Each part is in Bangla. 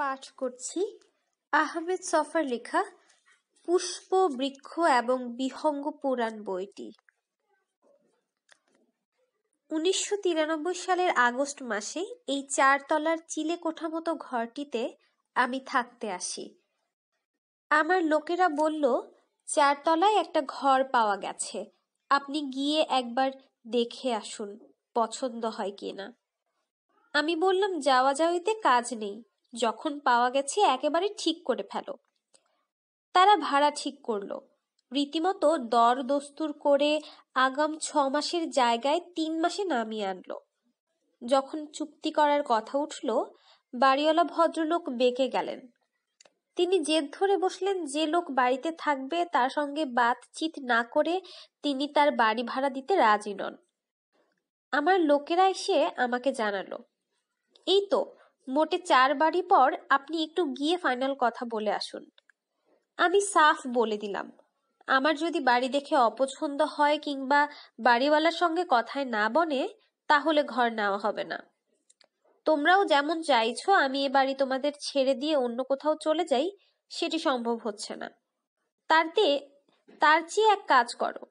পাঠ করছি আহমেদ সফার লেখা পুষ্প বৃক্ষ এবং বিহঙ্গ পুরাণ বইটি উনিশশো সালের আগস্ট মাসে এই চারতলার চিলে কোঠা মতো ঘরটিতে আমি থাকতে আসি আমার লোকেরা বলল চারতলায় একটা ঘর পাওয়া গেছে আপনি গিয়ে একবার দেখে আসুন পছন্দ হয় কিনা আমি বললাম যাওয়া যাওয়িতে কাজ নেই যখন পাওয়া গেছে একেবারে ঠিক করে ফেলো তারা ভাড়া ঠিক করলো রীতিমতো দর দস্তুর করে আগাম ছ মাসের জায়গায় তিন মাসে নামিয়ে আনলো যখন চুক্তি করার কথা উঠল বাড়িওয়ালা ভদ্রলোক বেঁকে গেলেন তিনি জেদ ধরে বসলেন যে লোক বাড়িতে থাকবে তার সঙ্গে বাতচিত না করে তিনি তার বাড়ি ভাড়া দিতে রাজি নন আমার লোকেরা এসে আমাকে জানালো এই তো মোটে চার বাড়ি পর আপনি একটু গিয়ে ফাইনাল কথা বলে আসুন আমি সাফ বলে দিলাম আমার যদি বাড়ি দেখে অপছন্দ হয় কিংবা বাড়িওয়ালার সঙ্গে কথায় না বনে তাহলে ঘর নেওয়া হবে না তোমরাও যেমন চাইছো আমি এ বাড়ি তোমাদের ছেড়ে দিয়ে অন্য কোথাও চলে যাই সেটি সম্ভব হচ্ছে না তার দিয়ে তার চেয়ে এক কাজ করো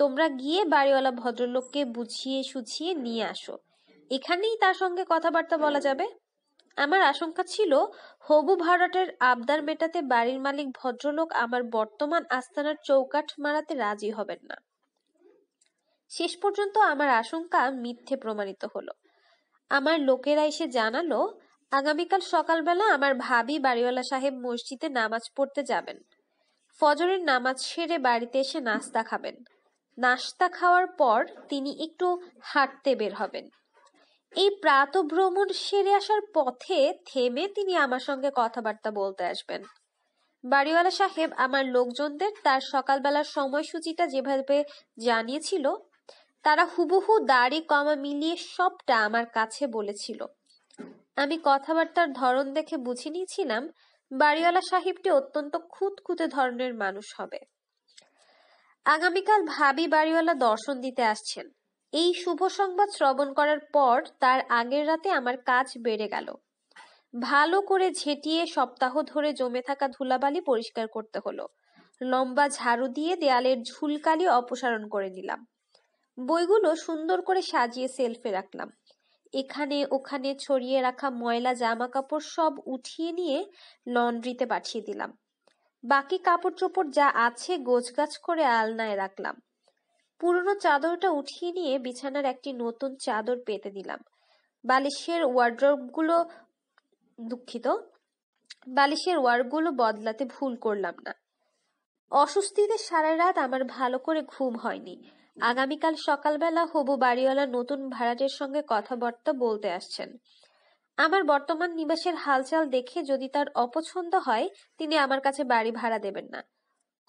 তোমরা গিয়ে বাড়িওয়ালা ভদ্রলোককে বুঝিয়ে সুঝিয়ে নিয়ে আসো এখানেই তার সঙ্গে কথাবার্তা বলা যাবে আমার আশঙ্কা ছিল হবু ভাড়াটের আবদার মেটাতে বাড়ির মালিক ভদ্রলোক আমার বর্তমান আস্তানার চৌকাঠ মারাতে রাজি হবেন না শেষ পর্যন্ত আমার আশঙ্কা মিথ্যে প্রমাণিত হলো আমার লোকেরা এসে জানালো আগামীকাল সকালবেলা আমার ভাবি বাড়িওয়ালা সাহেব মসজিদে নামাজ পড়তে যাবেন ফজরের নামাজ সেরে বাড়িতে এসে নাস্তা খাবেন নাস্তা খাওয়ার পর তিনি একটু হাঁটতে বের হবেন এই ভ্রমণ সেরে আসার পথে থেমে তিনি আমার সঙ্গে কথাবার্তা বলতে আসবেন বাড়িওয়ালা সাহেব আমার লোকজনদের তার সকালবেলার সময়সূচিটা যেভাবে জানিয়েছিল তারা হুবহু দাড়ি কমা মিলিয়ে সবটা আমার কাছে বলেছিল আমি কথাবার্তার ধরন দেখে বুঝে নিয়েছিলাম বাড়িওয়ালা সাহেবটি অত্যন্ত খুঁতখুঁতে ধরনের মানুষ হবে আগামীকাল ভাবি বাড়িওয়ালা দর্শন দিতে আসছেন এই শুভ সংবাদ শ্রবণ করার পর তার আগের রাতে আমার কাজ বেড়ে গেল ভালো করে ঝেঁটিয়ে সপ্তাহ ধরে জমে থাকা ধুলাবালি পরিষ্কার করতে হলো লম্বা ঝাড়ু দিয়ে দেয়ালের ঝুলকালি অপসারণ করে নিলাম বইগুলো সুন্দর করে সাজিয়ে সেলফে রাখলাম এখানে ওখানে ছড়িয়ে রাখা ময়লা জামা কাপড় সব উঠিয়ে নিয়ে লন্ড্রিতে পাঠিয়ে দিলাম বাকি কাপড় চোপড় যা আছে গোছগাছ করে আলনায় রাখলাম পুরনো চাদরটা উঠিয়ে নিয়ে বিছানার একটি নতুন চাদর পেতে দিলাম বালিশের ওয়ার্ড্রবগুলো দুঃখিত বালিশের ওয়ার্ডগুলো বদলাতে ভুল করলাম না অস্বস্তিতে সারা রাত আমার ভালো করে ঘুম হয়নি আগামীকাল সকালবেলা হবু বাড়িওয়ালা নতুন ভাড়াটের সঙ্গে কথাবার্তা বলতে আসছেন আমার বর্তমান নিবাসের হালচাল দেখে যদি তার অপছন্দ হয় তিনি আমার কাছে বাড়ি ভাড়া দেবেন না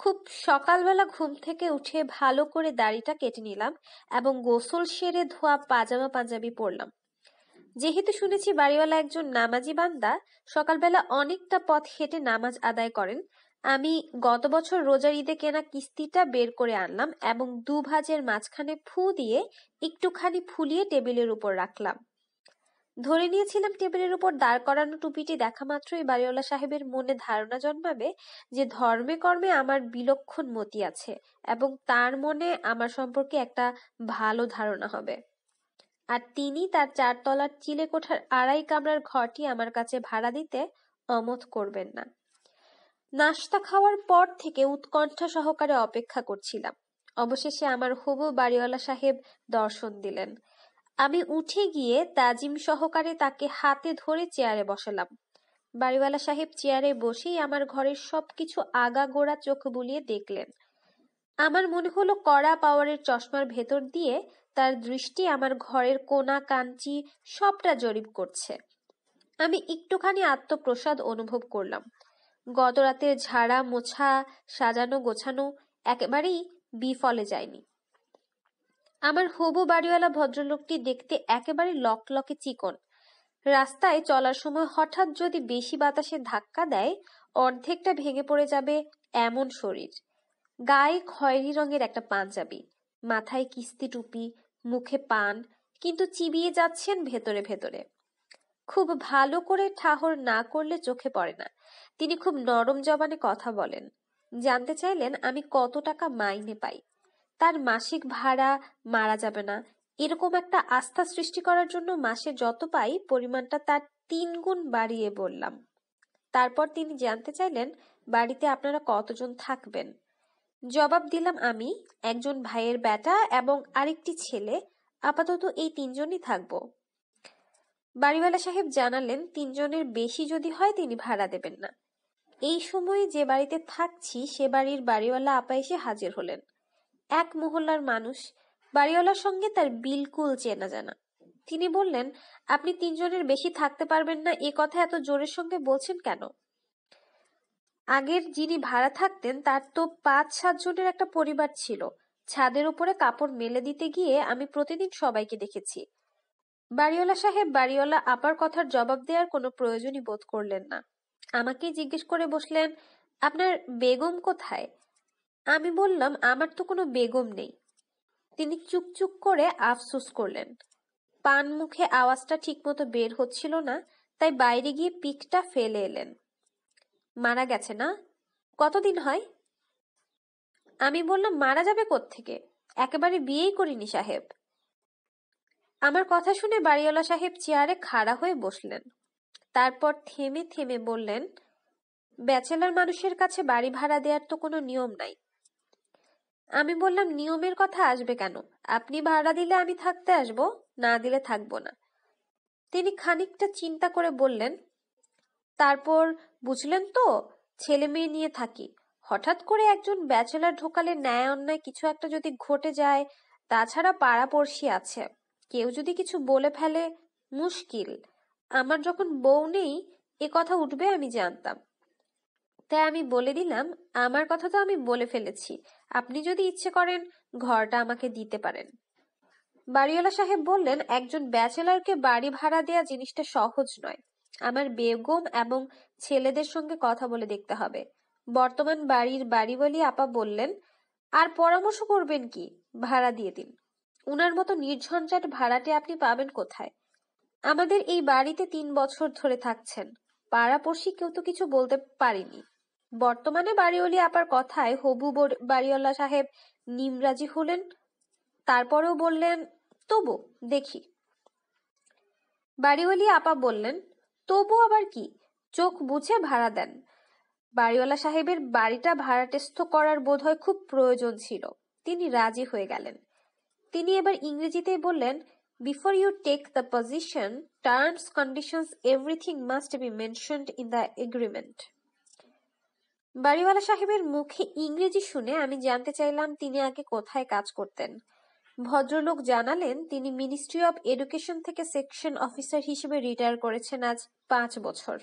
খুব সকালবেলা ঘুম থেকে উঠে ভালো করে দাড়িটা কেটে নিলাম এবং গোসল সেরে ধোয়া পাজামা পাঞ্জাবি পরলাম যেহেতু শুনেছি বাড়িওয়ালা একজন নামাজি বান্দা সকালবেলা অনেকটা পথ হেঁটে নামাজ আদায় করেন আমি গত বছর রোজার ঈদে কেনা কিস্তিটা বের করে আনলাম এবং দু ভাজের মাঝখানে ফু দিয়ে একটুখানি ফুলিয়ে টেবিলের উপর রাখলাম ধরে নিয়েছিলাম টেবিলের উপর দাঁড় করানো টুপিটি দেখা মাত্রই বাড়িওয়ালা সাহেবের মনে ধারণা জন্মাবে যে ধর্মে কর্মে আমার বিলক্ষণ মতি আছে এবং তার মনে আমার সম্পর্কে একটা ভালো ধারণা হবে আর তিনি তার চারতলার চিলে কোঠার আড়াই কামরার ঘরটি আমার কাছে ভাড়া দিতে অমত করবেন না নাস্তা খাওয়ার পর থেকে উৎকণ্ঠা সহকারে অপেক্ষা করছিলাম অবশেষে আমার হবু বাড়িওয়ালা সাহেব দর্শন দিলেন আমি উঠে গিয়ে তাজিম সহকারে তাকে হাতে ধরে চেয়ারে বসালাম বাড়িওয়ালা সাহেব চেয়ারে বসেই আমার ঘরের সবকিছু আগাগোড়া চোখ বুলিয়ে দেখলেন আমার মনে হলো কড়া পাওয়ারের চশমার ভেতর দিয়ে তার দৃষ্টি আমার ঘরের কোনা কাঞ্চি সবটা জরিপ করছে আমি একটুখানি আত্মপ্রসাদ অনুভব করলাম গতরাতে ঝাড়া মোছা সাজানো গোছানো একেবারেই বিফলে যায়নি আমার হবু বাড়িওয়ালা ভদ্রলোকটি দেখতে একেবারে লকলকে চিকন রাস্তায় চলার সময় হঠাৎ যদি বেশি বাতাসে ধাক্কা দেয় অর্ধেকটা ভেঙে পড়ে যাবে এমন শরীর গায়ে খয়েরি রঙের একটা পাঞ্জাবি মাথায় কিস্তি টুপি মুখে পান কিন্তু চিবিয়ে যাচ্ছেন ভেতরে ভেতরে খুব ভালো করে ঠাহর না করলে চোখে পড়ে না তিনি খুব নরম জবানে কথা বলেন জানতে চাইলেন আমি কত টাকা মাইনে পাই তার মাসিক ভাড়া মারা যাবে না এরকম একটা আস্থা সৃষ্টি করার জন্য মাসে যত পাই পরিমাণটা তার তিন গুণ বাড়িয়ে বললাম তারপর তিনি জানতে চাইলেন বাড়িতে আপনারা কতজন থাকবেন জবাব দিলাম আমি একজন ভাইয়ের বেটা এবং আরেকটি ছেলে আপাতত এই তিনজনই থাকব বাড়িওয়ালা সাহেব জানালেন তিনজনের বেশি যদি হয় তিনি ভাড়া দেবেন না এই সময়ে যে বাড়িতে থাকছি সে বাড়ির বাড়িওয়ালা আপা এসে হাজির হলেন এক মহল্লার মানুষ বাড়িওয়ালার সঙ্গে তার বিলকুল চেনা জানা তিনি বললেন আপনি তিনজনের বেশি থাকতে পারবেন না এ কথা এত জোরের সঙ্গে বলছেন কেন আগের যিনি ভাড়া থাকতেন তার তো পাঁচ সাতজনের একটা পরিবার ছিল ছাদের উপরে কাপড় মেলে দিতে গিয়ে আমি প্রতিদিন সবাইকে দেখেছি বাড়িওয়ালা সাহেব বাড়িওয়ালা আপার কথার জবাব দেওয়ার কোনো প্রয়োজনই বোধ করলেন না আমাকেই জিজ্ঞেস করে বসলেন আপনার বেগম কোথায় আমি বললাম আমার তো কোনো বেগম নেই তিনি চুকচুক করে আফসোস করলেন পান মুখে আওয়াজটা ঠিকমতো বের হচ্ছিল না তাই বাইরে গিয়ে পিকটা ফেলে এলেন মারা গেছে না কতদিন হয় আমি বললাম মারা যাবে থেকে একেবারে বিয়েই করিনি সাহেব আমার কথা শুনে বাড়িওয়ালা সাহেব চেয়ারে খাড়া হয়ে বসলেন তারপর থেমে থেমে বললেন ব্যাচেলার মানুষের কাছে বাড়ি ভাড়া দেওয়ার তো কোনো নিয়ম নাই আমি বললাম নিয়মের কথা আসবে কেন আপনি ভাড়া দিলে আমি থাকতে আসব না দিলে থাকবো না তিনি খানিকটা চিন্তা করে বললেন তারপর বুঝলেন তো ছেলে মেয়ে নিয়ে থাকি হঠাৎ করে একজন ব্যাচেলার ঢোকালে ন্যায় অন্যায় কিছু একটা যদি ঘটে যায় তাছাড়া পাড়াপড়শি আছে কেউ যদি কিছু বলে ফেলে মুশকিল আমার যখন বউ নেই এ কথা উঠবে আমি জানতাম তাই আমি বলে দিলাম আমার কথা তো আমি বলে ফেলেছি আপনি যদি ইচ্ছে করেন ঘরটা আমাকে দিতে পারেন বাড়িওয়ালা সাহেব বললেন একজন ব্যাচেলারকে বাড়ি ভাড়া দেয়া জিনিসটা সহজ নয় আমার বেগম এবং ছেলেদের সঙ্গে কথা বলে দেখতে হবে বর্তমান বাড়ির বাড়িওয়ালি আপা বললেন আর পরামর্শ করবেন কি ভাড়া দিয়ে দিন উনার মতো নির্ঝঞ্ঝাট ভাড়াটি আপনি পাবেন কোথায় আমাদের এই বাড়িতে তিন বছর ধরে থাকছেন পাড়াপড়শি কেউ তো কিছু বলতে পারিনি বর্তমানে বাড়িওয়ালি আপার কথায় হবু বাড়িওয়ালা সাহেব নিমরাজি হলেন তারপরেও বললেন তবু দেখি বাড়িওয়ালি আপা বললেন তবু আবার কি চোখ বুঝে ভাড়া দেন বাড়িওয়ালা সাহেবের বাড়িটা ভাড়াটেস্থ করার হয় খুব প্রয়োজন ছিল তিনি রাজি হয়ে গেলেন তিনি এবার ইংরেজিতেই বললেন before you take the position terms condition everything must be mentioned in the agreement বাড়িওয়ালা সাহেবের মুখে ইংরেজি শুনে আমি জানতে চাইলাম তিনি আগে কোথায় কাজ করতেন ভদ্রলোক জানালেন তিনি মিনিস্ট্রি অব এডুকেশন থেকে সেকশন অফিসার হিসেবে রিটায়ার করেছেন আজ পাঁচ বছর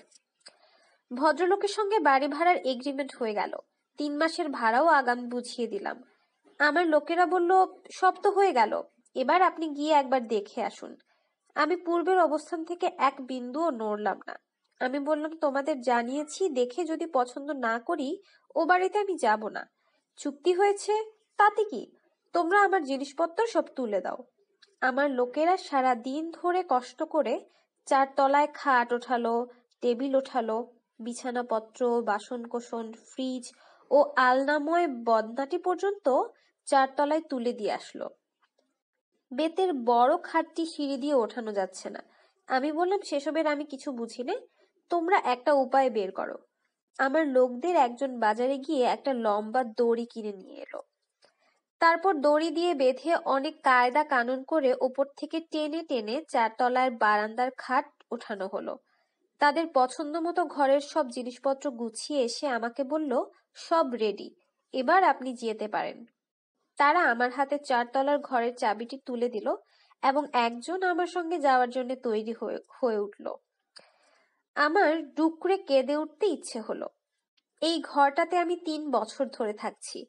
ভদ্রলোকের সঙ্গে বাড়ি ভাড়ার এগ্রিমেন্ট হয়ে গেল তিন মাসের ভাড়াও আগাম বুঝিয়ে দিলাম আমার লোকেরা বলল সব তো হয়ে গেল এবার আপনি গিয়ে একবার দেখে আসুন আমি পূর্বের অবস্থান থেকে এক বিন্দুও নড়লাম না আমি বললাম তোমাদের জানিয়েছি দেখে যদি পছন্দ না করি ও বাড়িতে আমি যাব না চুক্তি হয়েছে তাতে কি তোমরা আমার জিনিসপত্র সব তুলে দাও আমার লোকেরা সারা দিন ধরে কষ্ট করে চারতলায় খাট ওঠালো টেবিল ওঠালো বিছানাপত্র বাসনকোসন ফ্রিজ ও আলনাময় বদনাটি পর্যন্ত চারতলায় তুলে দিয়ে আসলো বেতের বড় খাটটি সিঁড়ি দিয়ে ওঠানো যাচ্ছে না আমি বললাম সেসবের আমি কিছু বুঝি না তোমরা একটা উপায় বের করো আমার লোকদের একজন বাজারে গিয়ে একটা লম্বা দড়ি কিনে নিয়ে এলো তারপর দড়ি দিয়ে বেঁধে অনেক কায়দা কানুন করে ওপর থেকে টেনে টেনে চারতলার বারান্দার খাট ওঠানো হলো তাদের পছন্দ মতো ঘরের সব জিনিসপত্র গুছিয়ে এসে আমাকে বলল সব রেডি এবার আপনি যেতে পারেন তারা আমার হাতে চারতলার ঘরের চাবিটি তুলে দিল এবং একজন আমার সঙ্গে যাওয়ার জন্য তৈরি হয়ে উঠল আমার ডুকরে কেঁদে উঠতে ইচ্ছে হলো এই ঘরটাতে আমি তিন বছর ধরে থাকছি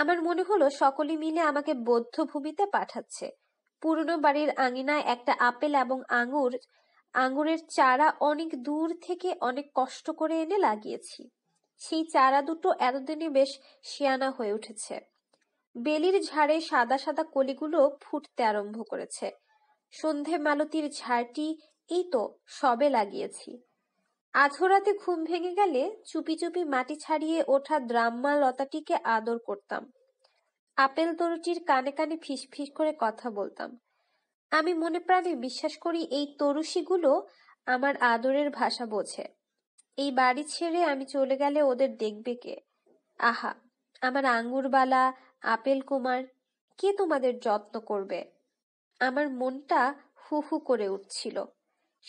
আমার মনে হলো সকলে মিলে আমাকে বৌদ্ধ ভূমিতে পাঠাচ্ছে পুরনো বাড়ির আঙিনায় একটা আপেল এবং আঙুর আঙুরের চারা অনেক দূর থেকে অনেক কষ্ট করে এনে লাগিয়েছি সেই চারা দুটো এতদিনে বেশ শিয়ানা হয়ে উঠেছে বেলির ঝাড়ে সাদা সাদা কলিগুলো ফুটতে আরম্ভ করেছে সন্ধে মালতির ঝাড়টি এই তো সবে লাগিয়েছি আধোরাতে ঘুম ভেঙে গেলে চুপি চুপি মাটি ছাড়িয়ে ওঠা দ্রাম্মা লতাটিকে আদর করতাম আপেল তরুটির কানে কানে ফিস ফিস করে কথা বলতাম আমি মনে প্রাণে বিশ্বাস করি এই তরুষিগুলো আমার আদরের ভাষা বোঝে এই বাড়ি ছেড়ে আমি চলে গেলে ওদের দেখবে কে আহা আমার আঙুরবালা আপেল কুমার কে তোমাদের যত্ন করবে আমার মনটা হু হু করে উঠছিল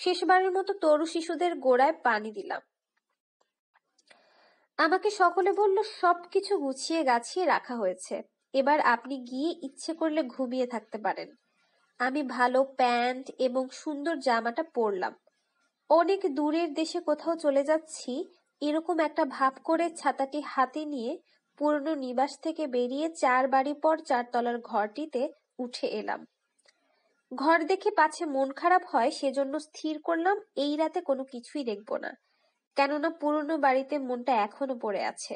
শেষবারের মতো তরু শিশুদের গোড়ায় পানি দিলাম আমাকে সকলে বলল সবকিছু গুছিয়ে গাছিয়ে রাখা হয়েছে এবার আপনি গিয়ে ইচ্ছে করলে ঘুমিয়ে থাকতে পারেন আমি ভালো প্যান্ট এবং সুন্দর জামাটা পরলাম অনেক দূরের দেশে কোথাও চলে যাচ্ছি এরকম একটা ভাব করে ছাতাটি হাতে নিয়ে পুরনো নিবাস থেকে বেরিয়ে চার বাড়ি পর চারতলার ঘরটিতে উঠে এলাম ঘর দেখে পাছে মন খারাপ হয় সেজন্য স্থির করলাম এই রাতে কোনো কিছুই দেখব না কেননা পুরনো বাড়িতে মনটা এখনো পড়ে আছে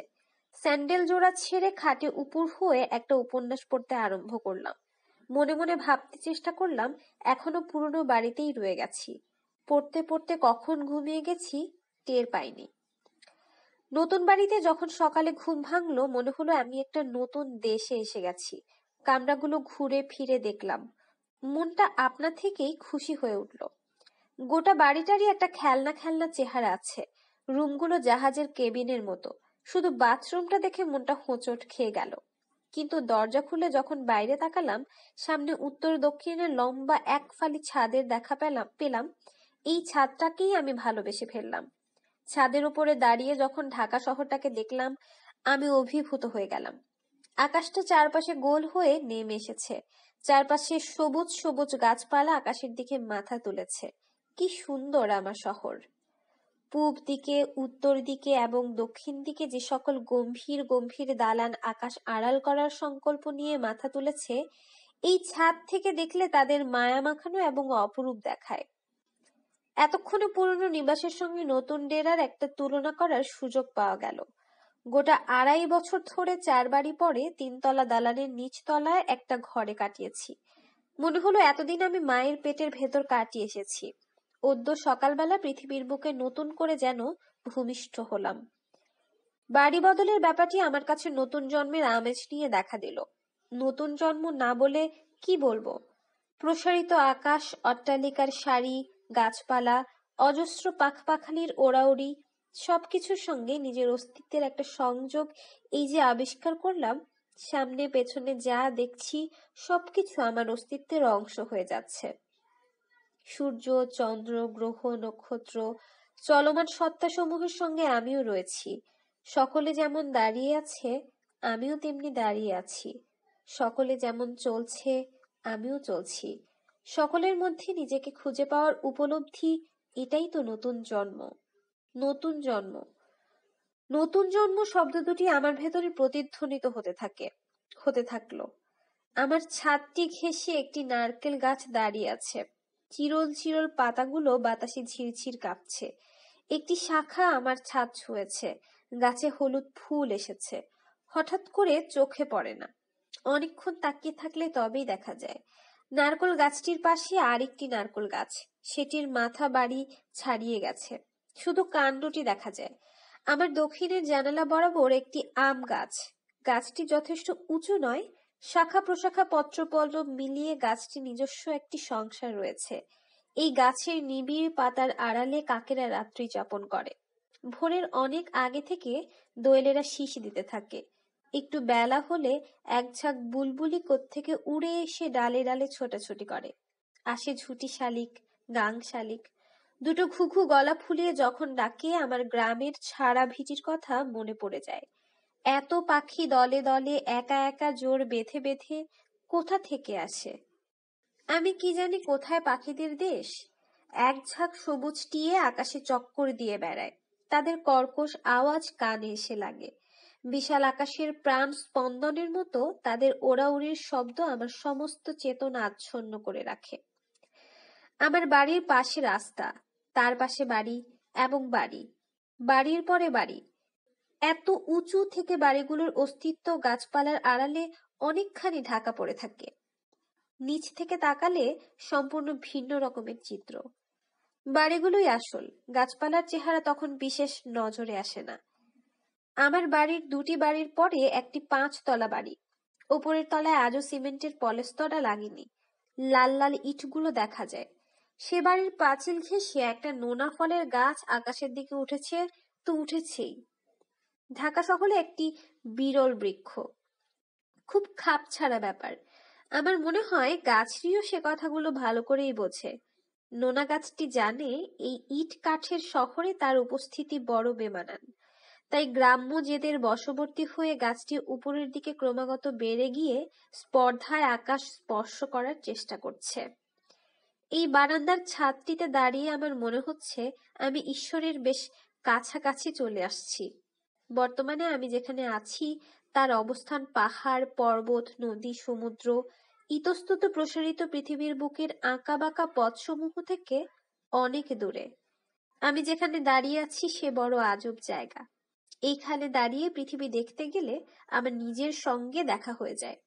স্যান্ডেল জোড়া ছেড়ে খাটে উপর হয়ে একটা উপন্যাস পড়তে আরম্ভ করলাম মনে মনে ভাবতে চেষ্টা করলাম এখনো পুরনো বাড়িতেই রয়ে গেছি পড়তে পড়তে কখন ঘুমিয়ে গেছি টের পাইনি নতুন বাড়িতে যখন সকালে ঘুম ভাঙলো মনে হলো আমি একটা নতুন দেশে এসে গেছি কামরাগুলো ঘুরে ফিরে দেখলাম মনটা আপনা থেকেই খুশি হয়ে উঠল গোটা বাড়িটারই একটা খেলনা খেলনা চেহারা আছে রুমগুলো জাহাজের কেবিনের মতো শুধু বাথরুমটা দেখে মনটা হোঁচট খেয়ে গেল কিন্তু দরজা খুলে যখন বাইরে তাকালাম সামনে উত্তর দক্ষিণে লম্বা এক ফালি ছাদের দেখা পেলাম পেলাম এই ছাদটাকেই আমি ভালোবেসে ফেললাম ছাদের উপরে দাঁড়িয়ে যখন ঢাকা শহরটাকে দেখলাম আমি অভিভূত হয়ে গেলাম আকাশটা চারপাশে গোল হয়ে নেমে এসেছে চারপাশে সবুজ সবুজ গাছপালা আকাশের দিকে মাথা তুলেছে কি সুন্দর আমার শহর পূব দিকে উত্তর দিকে এবং দক্ষিণ দিকে যে সকল গম্ভীর গম্ভীর দালান আকাশ আড়াল করার সংকল্প নিয়ে মাথা তুলেছে এই ছাদ থেকে দেখলে তাদের মায়া মাখানো এবং অপরূপ দেখায় এতক্ষণে পুরনো নিবাসের সঙ্গে নতুন ডেরার একটা তুলনা করার সুযোগ পাওয়া গেল গোটা আড়াই বছর ধরে চার বাড়ি পরে তিনতলা দালানের নিচতলায় একটা ঘরে কাটিয়েছি মনে হলো এতদিন আমি মায়ের পেটের ভেতর কাটিয়ে এসেছি অদ্য সকালবেলা পৃথিবীর বুকে নতুন করে যেন ভূমিষ্ঠ হলাম বাড়ি বদলের ব্যাপারটি আমার কাছে নতুন জন্মের আমেজ নিয়ে দেখা দিল নতুন জন্ম না বলে কি বলবো প্রসারিত আকাশ অট্টালিকার সারি গাছপালা অজস্র পাখপাখালির ওড়াউড়ি সবকিছুর সঙ্গে নিজের অস্তিত্বের একটা সংযোগ এই যে আবিষ্কার করলাম সামনে পেছনে যা দেখছি সবকিছু আমার অস্তিত্বের অংশ হয়ে যাচ্ছে সূর্য চন্দ্র গ্রহ নক্ষত্র চলমান সত্তাসমূহের সঙ্গে আমিও রয়েছি সকলে যেমন দাঁড়িয়ে আছে আমিও তেমনি দাঁড়িয়ে আছি সকলে যেমন চলছে আমিও চলছি সকলের মধ্যে নিজেকে খুঁজে পাওয়ার উপলব্ধি এটাই তো নতুন জন্ম নতুন জন্ম নতুন জন্ম শব্দ দুটি আমার ভেতরে প্রতিধ্বনিত হতে থাকে হতে থাকলো আমার ছাদটি ঘেঁষে একটি নারকেল গাছ দাঁড়িয়ে আছে চিরল চিরল পাতাগুলো বাতাসে ঝিরঝির কাঁপছে একটি শাখা আমার ছাদ ছুঁয়েছে গাছে হলুদ ফুল এসেছে হঠাৎ করে চোখে পড়ে না অনেকক্ষণ তাকিয়ে থাকলে তবেই দেখা যায় নারকল গাছটির পাশে আরেকটি নারকল গাছ সেটির মাথা বাড়ি ছাড়িয়ে গেছে শুধু কাণ্ডটি দেখা যায় আমার দক্ষিণের জানালা বরাবর একটি আম গাছ গাছটি যথেষ্ট উঁচু নয় শাখা প্রশাখা পত্রপল্লব মিলিয়ে গাছটি নিজস্ব একটি সংসার রয়েছে এই গাছের নিবিড় পাতার আড়ালে কাকেরা রাত্রি যাপন করে ভোরের অনেক আগে থেকে দোয়েলেরা শিশি দিতে থাকে একটু বেলা হলে এক ঝাঁক বুলবুলি থেকে উড়ে এসে ডালে ডালে ছোটাছুটি করে আসে ঝুটি শালিক গাং শালিক দুটো ঘুঘু গলা ফুলিয়ে যখন ডাকে আমার গ্রামের ছাড়া ভিটির কথা মনে পড়ে যায় এত পাখি দলে দলে একা একা জোর বেঁধে বেঁধে কোথা থেকে আসে আমি কি জানি কোথায় পাখিদের দেশ এক ঝাঁক সবুজ টিয়ে আকাশে চক্কর দিয়ে বেড়ায় তাদের কর্কশ আওয়াজ কানে এসে লাগে বিশাল আকাশের প্রাণ স্পন্দনের মতো তাদের ওড়াউড়ির শব্দ আমার সমস্ত চেতনা আচ্ছন্ন করে রাখে আমার বাড়ির পাশে রাস্তা তার পাশে বাড়ি এবং বাড়ি বাড়ির পরে বাড়ি এত উঁচু থেকে বাড়িগুলোর অস্তিত্ব গাছপালার আড়ালে অনেকখানি ঢাকা পড়ে থাকে নিচ থেকে তাকালে সম্পূর্ণ ভিন্ন রকমের চিত্র বাড়িগুলোই আসল গাছপালার চেহারা তখন বিশেষ নজরে আসে না আমার বাড়ির দুটি বাড়ির পরে একটি পাঁচতলা বাড়ি ওপরের তলায় আজও সিমেন্টের পলেস্তরা লাগেনি লাল লাল ইটগুলো দেখা যায় সে বাড়ির পাঁচিল ঘেঁষে একটা নোনা ফলের গাছ আকাশের দিকে উঠেছে তো উঠেছেই ঢাকা শহরে একটি বিরল বৃক্ষ খুব খাপ ছাড়া ব্যাপার আমার মনে হয় গাছটিও সে কথাগুলো ভালো করেই বোঝে নোনা গাছটি জানে এই ইট কাঠের শহরে তার উপস্থিতি বড় বেমানান তাই গ্রাম্য জেদের বশবর্তী হয়ে গাছটি উপরের দিকে ক্রমাগত বেড়ে গিয়ে স্পর্ধায় আকাশ স্পর্শ করার চেষ্টা করছে এই বারান্দার ছাদটিতে দাঁড়িয়ে আমার মনে হচ্ছে আমি ঈশ্বরের বেশ কাছাকাছি চলে আসছি বর্তমানে আমি যেখানে আছি তার অবস্থান পাহাড় পর্বত নদী সমুদ্র ইতস্তত প্রসারিত পৃথিবীর বুকের আঁকা বাঁকা পথসমূহ থেকে অনেক দূরে আমি যেখানে দাঁড়িয়ে আছি সে বড় আজব জায়গা এইখানে দাঁড়িয়ে পৃথিবী দেখতে গেলে আমার নিজের সঙ্গে দেখা হয়ে যায়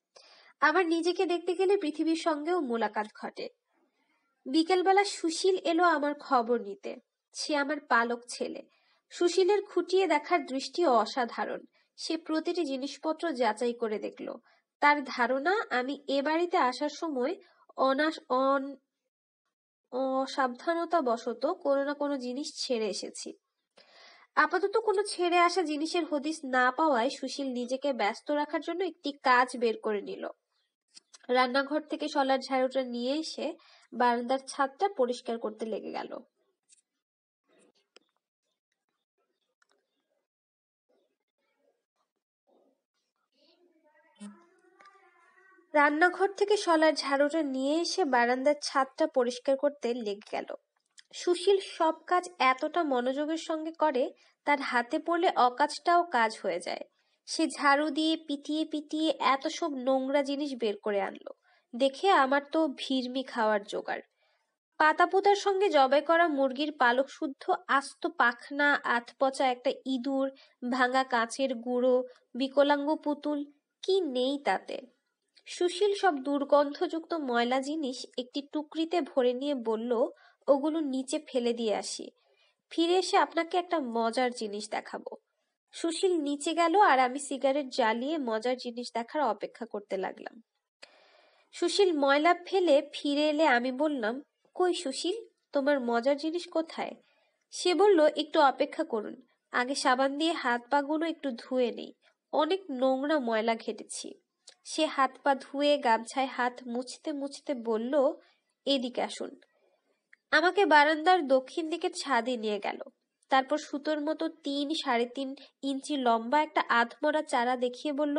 আবার নিজেকে দেখতে গেলে পৃথিবীর সঙ্গেও মোলাকাত ঘটে বিকেলবেলা সুশীল এলো আমার খবর নিতে সে আমার পালক ছেলে সুশীলের খুঁটিয়ে দেখার দৃষ্টি অসাধারণ সে প্রতিটি জিনিসপত্র যাচাই করে দেখল তার ধারণা আমি এ বাড়িতে আসার সময় অনাস অন অসাবধানতাবশত কোনো না কোনো জিনিস ছেড়ে এসেছি আপাতত কোনো ছেড়ে আসা জিনিসের হদিস না পাওয়ায় সুশীল নিজেকে ব্যস্ত রাখার জন্য একটি কাজ বের করে নিল রান্নাঘর থেকে সলার ঝাড়ুটা নিয়ে এসে বারান্দার ছাদটা পরিষ্কার করতে লেগে গেল রান্নাঘর থেকে শলার ঝাড়ুটা নিয়ে এসে বারান্দার ছাদটা পরিষ্কার করতে লেগে গেল সুশীল সব কাজ এতটা মনোযোগের সঙ্গে করে তার হাতে পড়লে অকাজটাও কাজ হয়ে যায় সে ঝাড়ু দিয়ে পিটিয়ে পিটিয়ে এত সব নোংরা জিনিস বের করে আনলো দেখে আমার তো ভিড়মি খাওয়ার জোগাড় পোতার সঙ্গে জবাই করা মুরগির পালক শুদ্ধ আস্ত পাখনা আতপচা একটা ইঁদুর ভাঙা কাঁচের গুঁড়ো বিকলাঙ্গ পুতুল কি নেই তাতে সুশীল সব দুর্গন্ধযুক্ত ময়লা জিনিস একটি টুকরিতে ভরে নিয়ে বলল ওগুলো নিচে ফেলে দিয়ে আসি ফিরে এসে আপনাকে একটা মজার জিনিস দেখাবো সুশীল নিচে গেল আর আমি সিগারেট জ্বালিয়ে মজার জিনিস দেখার অপেক্ষা করতে লাগলাম সুশীল ময়লা ফেলে ফিরে এলে আমি বললাম কই সুশীল তোমার মজার জিনিস কোথায় সে বলল একটু অপেক্ষা করুন আগে সাবান দিয়ে হাত পাগুলো একটু ধুয়ে নেই অনেক নোংরা ময়লা ঘেটেছি সে হাত পা ধুয়ে গামছায় হাত মুছতে মুছতে বলল এদিকে আসুন আমাকে বারান্দার দক্ষিণ দিকে ছাদে নিয়ে গেল তারপর সুতোর মতো তিন সাড়ে তিন ইঞ্চি লম্বা একটা আধমরা চারা দেখিয়ে বলল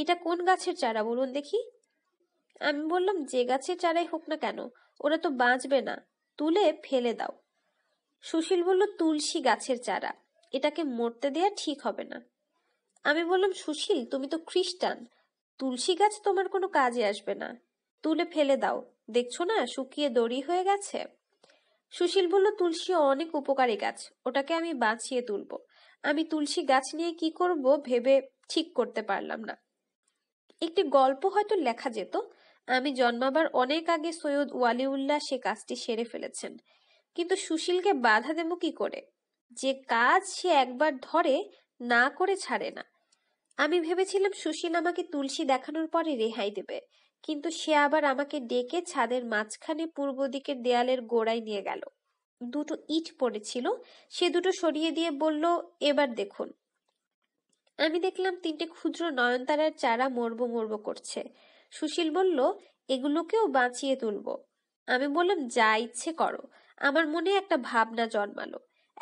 এটা কোন গাছের চারা বলুন দেখি আমি বললাম যে গাছে চারাই হোক না কেন ওরা তো বাঁচবে না তুলে ফেলে দাও সুশীল বলল তুলসী গাছের চারা এটাকে মরতে দেয়া ঠিক হবে না আমি বললাম সুশীল তুমি তো খ্রিস্টান তুলসী গাছ তোমার কোনো কাজে আসবে না তুলে ফেলে দাও দেখছো না শুকিয়ে দড়ি হয়ে গেছে সুশীল বলল তুলসী অনেক উপকারী গাছ ওটাকে আমি বাঁচিয়ে তুলব আমি তুলসী গাছ নিয়ে কি করব ভেবে ঠিক করতে পারলাম না একটি গল্প হয়তো লেখা যেত আমি জন্মাবার অনেক আগে সৈয়দ ওয়ালিউল্লাহ সে কাজটি সেরে ফেলেছেন কিন্তু সুশীলকে বাধা দেব কি করে যে কাজ সে একবার ধরে না করে ছাড়ে না আমি ভেবেছিলাম সুশীল আমাকে তুলসী দেখানোর পরে রেহাই দেবে কিন্তু সে আবার আমাকে ডেকে ছাদের মাঝখানে পূর্ব দিকের দেয়ালের গোড়ায় নিয়ে গেল দুটো ইট পড়েছিল সে দুটো সরিয়ে দিয়ে বলল এবার দেখুন আমি দেখলাম তিনটে ক্ষুদ্র নয়নতারার চারা মরবো মরবো করছে সুশীল বলল এগুলোকেও বাঁচিয়ে তুলব আমি বললাম যা ইচ্ছে করো আমার মনে একটা ভাবনা জন্মালো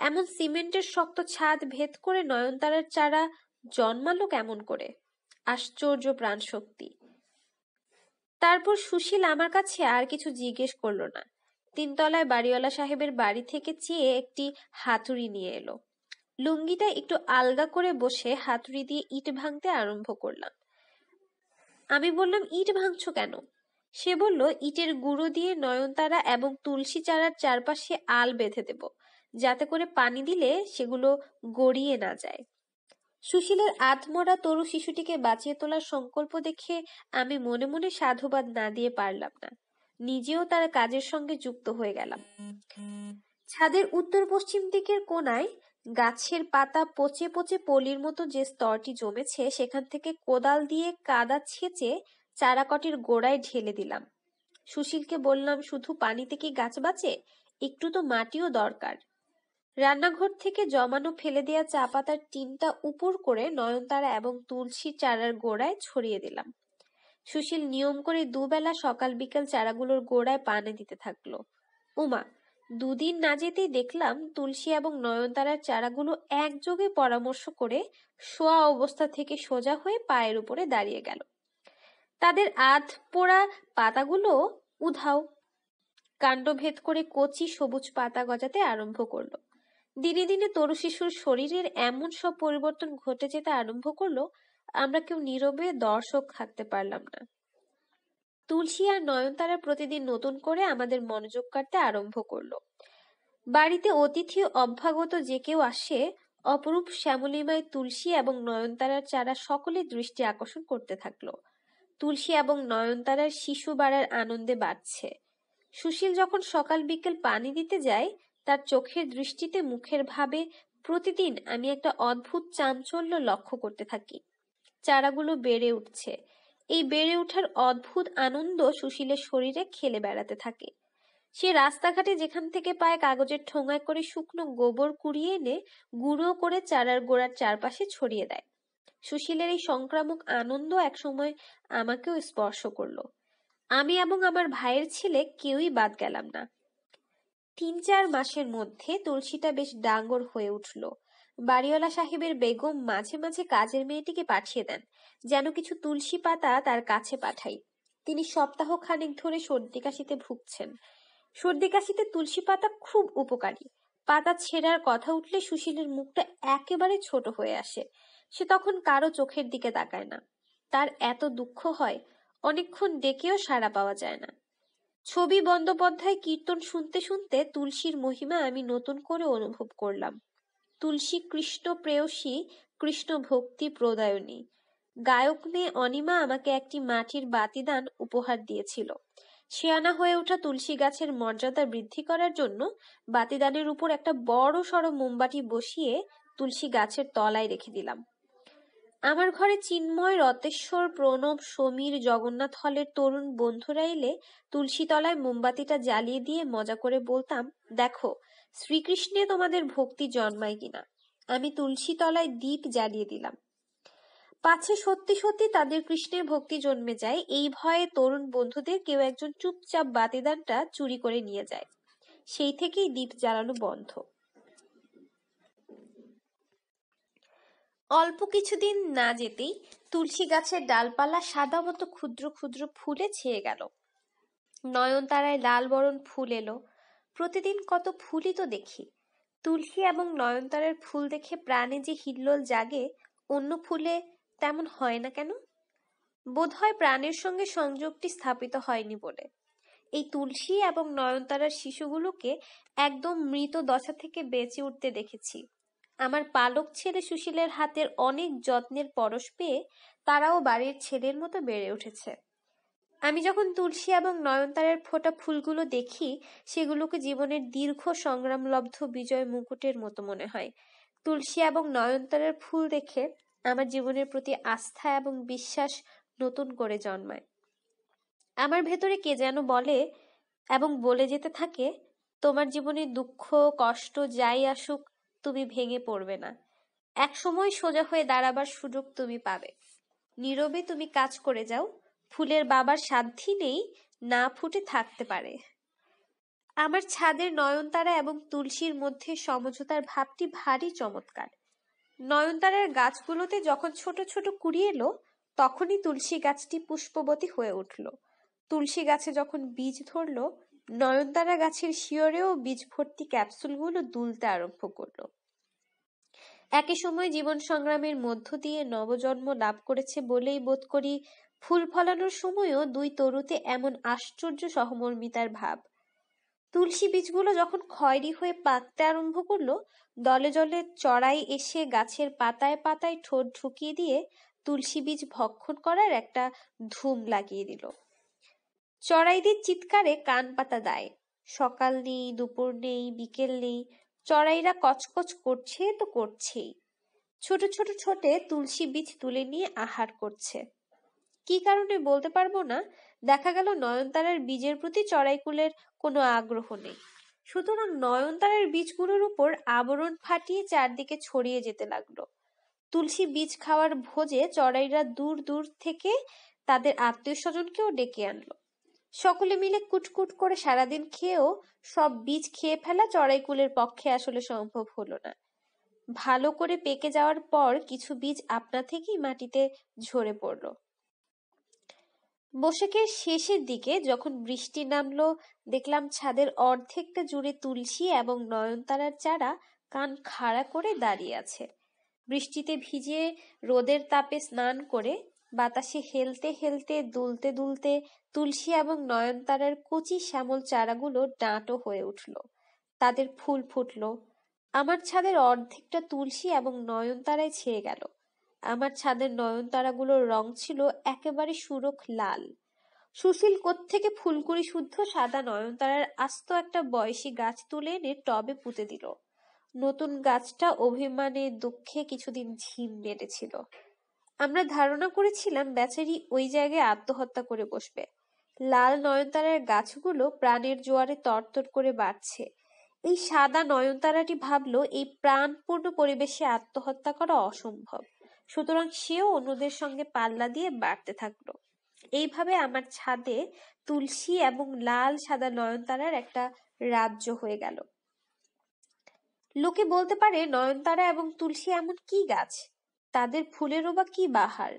এমন সিমেন্টের শক্ত ছাদ ভেদ করে নয়নতারার চারা জন্মালো কেমন করে আশ্চর্য প্রাণ শক্তি তারপর সুশীল আমার কাছে আর কিছু জিজ্ঞেস করলো না তিনতলায় বাড়িওয়ালা সাহেবের বাড়ি থেকে চেয়ে একটি হাতুড়ি নিয়ে এলো লুঙ্গিটা একটু আলগা করে বসে হাতুড়ি দিয়ে ইট ভাঙতে আরম্ভ করলাম আমি বললাম ইট ভাঙছ কেন সে বলল ইটের গুঁড়ো দিয়ে নয়নতারা এবং তুলসী চারার চারপাশে আল বেঁধে দেব যাতে করে পানি দিলে সেগুলো গড়িয়ে না যায় সুশীলের আত্মরা তরু শিশুটিকে বাঁচিয়ে তোলার সংকল্প দেখে আমি মনে মনে সাধুবাদ না দিয়ে পারলাম না নিজেও তার কাজের সঙ্গে যুক্ত হয়ে গেলাম ছাদের উত্তর পশ্চিম দিকের কোনায় গাছের পাতা পচে পচে পলির মতো যে স্তরটি জমেছে সেখান থেকে কোদাল দিয়ে কাদা ছেঁচে চারাকটির গোড়ায় ঢেলে দিলাম সুশীলকে বললাম শুধু পানিতে কি গাছ বাঁচে একটু তো মাটিও দরকার রান্নাঘর থেকে জমানো ফেলে দেওয়া চা পাতার টিনটা উপর করে নয়নতারা এবং তুলসী চারার গোড়ায় ছড়িয়ে দিলাম সুশীল নিয়ম করে দুবেলা সকাল বিকেল চারাগুলোর গোড়ায় পানি দিতে থাকলো উমা দুদিন না যেতেই দেখলাম তুলসী এবং নয়নতারার চারাগুলো একযোগে পরামর্শ করে শোয়া অবস্থা থেকে সোজা হয়ে পায়ের উপরে দাঁড়িয়ে গেল তাদের আধ পোড়া পাতাগুলো উধাও কাণ্ড ভেদ করে কচি সবুজ পাতা গজাতে আরম্ভ করল দিনে দিনে তরু শিশুর শরীরের এমন সব পরিবর্তন ঘটে যেতে আরম্ভ করলো আমরা কেউ নীরবে দর্শক থাকতে পারলাম না তুলসী আর নয়নতারা প্রতিদিন নতুন করে আমাদের মনোযোগ কাটতে আরম্ভ করল বাড়িতে অতিথি অভ্যাগত যে কেউ আসে অপরূপ শ্যামলিমায় তুলসী এবং নয়নতারার চারা সকলের দৃষ্টি আকর্ষণ করতে থাকলো তুলসী এবং নয়নতারার শিশু বাড়ার আনন্দে বাড়ছে সুশীল যখন সকাল বিকেল পানি দিতে যায় তার চোখের দৃষ্টিতে মুখের ভাবে প্রতিদিন আমি একটা অদ্ভুত চাঞ্চল্য লক্ষ্য করতে থাকি চারাগুলো বেড়ে উঠছে এই বেড়ে ওঠার অদ্ভুত আনন্দ সুশীলের শরীরে খেলে বেড়াতে থাকে সে রাস্তাঘাটে যেখান থেকে পায় কাগজের ঠোঙায় করে শুকনো গোবর কুড়িয়ে এনে গুঁড়ো করে চারার গোড়ার চারপাশে ছড়িয়ে দেয় সুশীলের এই সংক্রামক আনন্দ একসময় আমাকেও স্পর্শ করলো আমি এবং আমার ভাইয়ের ছেলে কেউই বাদ গেলাম না তিন চার মাসের মধ্যে তুলসীটা বেশ ডাঙ্গর হয়ে উঠল বাড়িওয়ালা সাহেবের বেগম মাঝে মাঝে কাজের মেয়েটিকে পাঠিয়ে দেন যেন কিছু তুলসী পাতা তার কাছে পাঠাই তিনি সপ্তাহ খানিক ধরে সর্দি কাশিতে ভুগছেন সর্দি কাশিতে তুলসী পাতা খুব উপকারী পাতা ছেঁড়ার কথা উঠলে সুশীলের মুখটা একেবারে ছোট হয়ে আসে সে তখন কারো চোখের দিকে তাকায় না তার এত দুঃখ হয় অনেকক্ষণ ডেকেও সাড়া পাওয়া যায় না ছবি বন্দ্যোপাধ্যায় কীর্তন শুনতে শুনতে তুলসীর মহিমা আমি নতুন করে অনুভব করলাম তুলসী কৃষ্ণ প্রেয়সী কৃষ্ণ ভক্তি প্রদায়নী গায়ক মেয়ে অনিমা আমাকে একটি মাটির বাতিদান উপহার দিয়েছিল শেয়ানা হয়ে ওঠা তুলসী গাছের মর্যাদা বৃদ্ধি করার জন্য বাতিদানের উপর একটা বড় সড় মোমবাতি বসিয়ে তুলসী গাছের তলায় রেখে দিলাম আমার ঘরে চিন্ময় রতেশ্বর প্রণব সমীর জগন্নাথ হলের তরুণ বন্ধুরা এলে তুলসী তলায় মোমবাতিটা জ্বালিয়ে দিয়ে মজা করে বলতাম দেখো শ্রীকৃষ্ণে তোমাদের ভক্তি জন্মায় কিনা আমি তুলসী তলায় দ্বীপ জ্বালিয়ে দিলাম পাছে সত্যি সত্যি তাদের কৃষ্ণের ভক্তি জন্মে যায় এই ভয়ে তরুণ বন্ধুদের কেউ একজন চুপচাপ বাতিদানটা চুরি করে নিয়ে যায় সেই থেকেই দীপ জ্বালানো বন্ধ অল্প কিছুদিন না যেতেই তুলসী গাছের ডালপালা সাদা মতো ক্ষুদ্র ক্ষুদ্র ফুলে ছেয়ে গেল নয়নতারায় লাল বরণ ফুল এলো প্রতিদিন কত ফুলই তো দেখি তুলসী এবং নয়নতারার ফুল দেখে প্রাণে যে হিল্লোল জাগে অন্য ফুলে তেমন হয় না কেন বোধ হয় প্রাণের সঙ্গে সংযোগটি স্থাপিত হয়নি বলে এই তুলসী এবং নয়নতারার শিশুগুলোকে একদম মৃত দশা থেকে বেঁচে উঠতে দেখেছি আমার পালক ছেলে সুশীলের হাতের অনেক যত্নের পরশ পেয়ে তারাও বাড়ির ছেলের মতো বেড়ে উঠেছে আমি যখন তুলসী এবং নয়নতারের ফোটা ফুলগুলো দেখি সেগুলোকে জীবনের দীর্ঘ সংগ্রামলব্ধ বিজয় মুকুটের মতো মনে হয় তুলসী এবং নয়নতারের ফুল দেখে আমার জীবনের প্রতি আস্থা এবং বিশ্বাস নতুন করে জন্মায় আমার ভেতরে কে যেন বলে এবং বলে যেতে থাকে তোমার জীবনে দুঃখ কষ্ট যাই আসুক তুমি ভেঙে পড়বে না এক সময় সোজা হয়ে দাঁড়াবার সুযোগ তুমি পাবে নীরবে তুমি কাজ করে যাও ফুলের বাবার সাধ্যি নেই না ফুটে থাকতে পারে আমার ছাদের নয়নতারা এবং তুলসীর মধ্যে সমঝোতার ভাবটি ভারী চমৎকার নয়নতারার গাছগুলোতে যখন ছোট ছোট কুড়ি এলো তখনই তুলসী গাছটি পুষ্পবতী হয়ে উঠল তুলসী গাছে যখন বীজ ধরল নয়নতারা গাছের শিয়রেও বীজ ভর্তি ক্যাপসুলগুলো দুলতে আরম্ভ করলো একই সময় জীবন সংগ্রামের মধ্য দিয়ে নবজন্ম লাভ করেছে বলেই বোধ করি ফুল ফলানোর সময়ও দুই তরুতে এমন আশ্চর্য সহমর্মিতার ভাব তুলসী বীজগুলো যখন খয়েরি হয়ে পাকতে আরম্ভ করলো দলে জলে চড়াই এসে গাছের পাতায় পাতায় ঠোঁট ঢুকিয়ে দিয়ে তুলসী বীজ ভক্ষণ করার একটা ধুম লাগিয়ে দিল চড়াইদের চিৎকারে কান পাতা দেয় সকাল নেই দুপুর নেই বিকেল নেই চড়াইরা কচকচ করছে তো করছেই ছোট ছোট ছোটে তুলসী বীজ তুলে নিয়ে আহার করছে কি কারণে বলতে পারবো না দেখা গেল নয়নতারার বীজের প্রতি চড়াইকুলের কোনো আগ্রহ নেই সুতরাং নয়নতারার বীজগুলোর উপর আবরণ ফাটিয়ে চারদিকে ছড়িয়ে যেতে লাগলো তুলসী বীজ খাওয়ার ভোজে চড়াইরা দূর দূর থেকে তাদের আত্মীয় স্বজনকেও ডেকে আনলো সকলে মিলে কুটকুট করে সারাদিন খেয়েও সব বীজ খেয়ে ফেলা চড়াইকুলের পক্ষে আসলে সম্ভব হলো না ভালো করে পেকে যাওয়ার পর কিছু বীজ আপনা থেকেই মাটিতে ঝরে পড়লো বৈশাখের শেষের দিকে যখন বৃষ্টি নামলো দেখলাম ছাদের অর্ধেকটা জুড়ে তুলসী এবং নয়নতারার চারা কান খাড়া করে দাঁড়িয়ে আছে বৃষ্টিতে ভিজে রোদের তাপে স্নান করে বাতাসে হেলতে হেলতে দুলতে দুলতে তুলসী এবং নয়নতারার কুচি শ্যামল চারাগুলো ডাঁটো হয়ে উঠল তাদের ফুল ফুটল আমার ছাদের অর্ধেকটা তুলসী এবং নয়নতারায় ছেয়ে গেল আমার ছাদের নয়নতারাগুলোর রং ছিল একেবারে সুরখ লাল সুশীল কোত্থেকে ফুলকুড়ি শুদ্ধ সাদা নয়নতারার আস্ত একটা বয়সী গাছ তুলে এনে টবে পুঁতে দিল নতুন গাছটা অভিমানে দুঃখে কিছুদিন ঝিম মেরেছিল আমরা ধারণা করেছিলাম বেচারি ওই জায়গায় আত্মহত্যা করে বসবে লাল নয়নতারার গাছগুলো প্রাণের জোয়ারে তরতর করে বাড়ছে এই সাদা নয়নতারাটি ভাবল এই প্রাণপূর্ণ পরিবেশে আত্মহত্যা করা অসম্ভব সুতরাং সেও অন্যদের সঙ্গে পাল্লা দিয়ে বাড়তে থাকলো এইভাবে আমার ছাদে তুলসী এবং লাল সাদা নয়নতারার একটা রাজ্য হয়ে গেল লোকে বলতে পারে নয়নতারা এবং তুলসী এমন কি গাছ তাদের ফুলেরও বা কি বাহার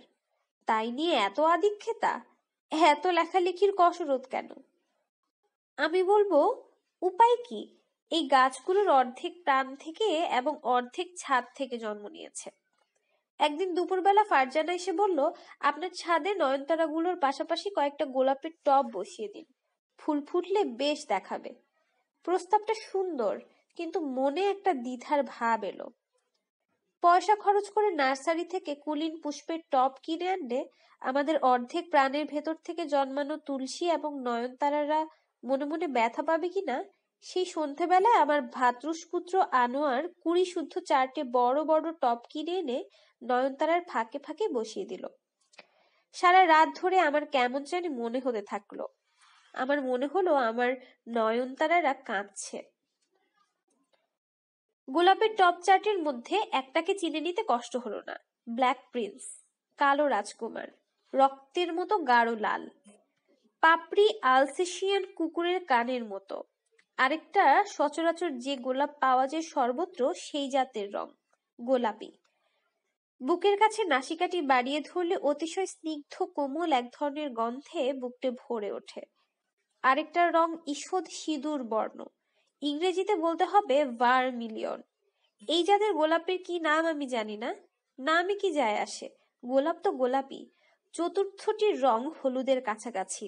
তাই নিয়ে এত আদিক্ষেতা এত লেখালেখির কসরত কেন আমি বলবো উপায় কি এই গাছগুলোর অর্ধেক প্রাণ থেকে এবং অর্ধেক ছাদ থেকে জন্ম নিয়েছে একদিন দুপুরবেলা ফারজানা এসে বলল আপনার ছাদে নয়নতারাগুলোর পাশাপাশি কয়েকটা গোলাপের টব বসিয়ে দিন ফুল ফুটলে বেশ দেখাবে প্রস্তাবটা সুন্দর কিন্তু মনে একটা দ্বিধার ভাব এলো পয়সা খরচ করে নার্সারি থেকে কুলিন পুষ্পের টপ কিনে আনলে আমাদের অর্ধেক প্রাণের ভেতর থেকে জন্মানো তুলসী এবং নয়নতারারা মনে মনে ব্যথা পাবে কিনা সেই সন্ধেবেলায় আমার পুত্র আনোয়ার কুড়ি শুদ্ধ চারটে বড় বড় টপ কিনে এনে নয়নতারার ফাঁকে ফাঁকে বসিয়ে দিল সারা রাত ধরে আমার কেমন জানি মনে হতে থাকলো আমার মনে হলো আমার নয়নতারারা কাঁদছে গোলাপের টপ চার্টের মধ্যে একটাকে চিনে নিতে কষ্ট হলো না ব্ল্যাক প্রিন্স কালো রাজকুমার রক্তের মতো গাঢ় লাল পাপড়ি আলসেশিয়ান কুকুরের কানের মতো আরেকটা সচরাচর যে গোলাপ পাওয়া যায় সর্বত্র সেই জাতের রং গোলাপি বুকের কাছে নাসিকাটি বাড়িয়ে ধরলে অতিশয় স্নিগ্ধ কোমল এক ধরনের গন্ধে বুকটে ভরে ওঠে আরেকটার রং ঈষদ সিঁদুর বর্ণ ইংরেজিতে বলতে হবে ভার মিলিয়ন এই যাদের গোলাপের কি নাম আমি জানি না নামে কি যায় আসে গোলাপ তো গোলাপি চতুর্থটির রং হলুদের কাছাকাছি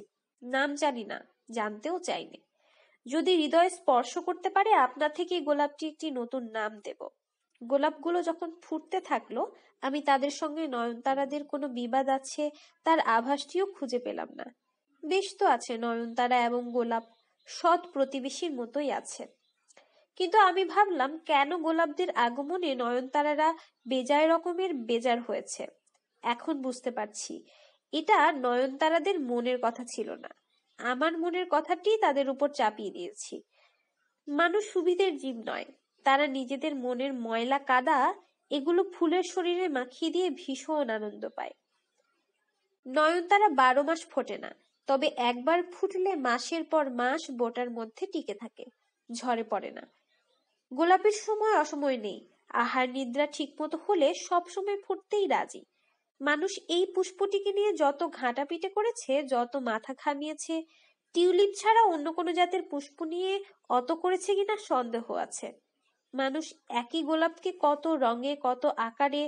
নাম জানি না জানতেও চাইনি যদি হৃদয় স্পর্শ করতে পারে আপনা থেকে গোলাপটি একটি নতুন নাম দেব গোলাপগুলো যখন ফুটতে থাকলো আমি তাদের সঙ্গে নয়নতারাদের কোনো বিবাদ আছে তার আভাসটিও খুঁজে পেলাম না বেশ তো আছে নয়নতারা এবং গোলাপ সৎ প্রতিবেশীর মতোই আছে কিন্তু আমি ভাবলাম কেন গোলাপদের আগমনে নয়নতারারা বেজায় রকমের বেজার হয়েছে এখন বুঝতে পারছি এটা নয়নতারাদের মনের কথা ছিল না আমার মনের কথাটি তাদের উপর চাপিয়ে দিয়েছি মানুষ সুবিধের জীব নয় তারা নিজেদের মনের ময়লা কাদা এগুলো ফুলের শরীরে মাখিয়ে দিয়ে ভীষণ আনন্দ পায় নয়ন তারা বারো মাস ফোটে না তবে একবার ফুটলে মাসের পর মাস বোটার মধ্যে টিকে থাকে ঝরে পড়ে না গোলাপের সময় অসময় নেই আহার নিদ্রা ঠিকমতো হলে সবসময় ফুটতেই রাজি মানুষ এই পুষ্পটিকে নিয়ে যত ঘাঁটা পিটে করেছে যত মাথা খামিয়েছে টিউলিপ ছাড়া অন্য কোনো জাতের পুষ্প নিয়ে অত করেছে কিনা সন্দেহ আছে মানুষ একই গোলাপকে কত রঙে কত আকারে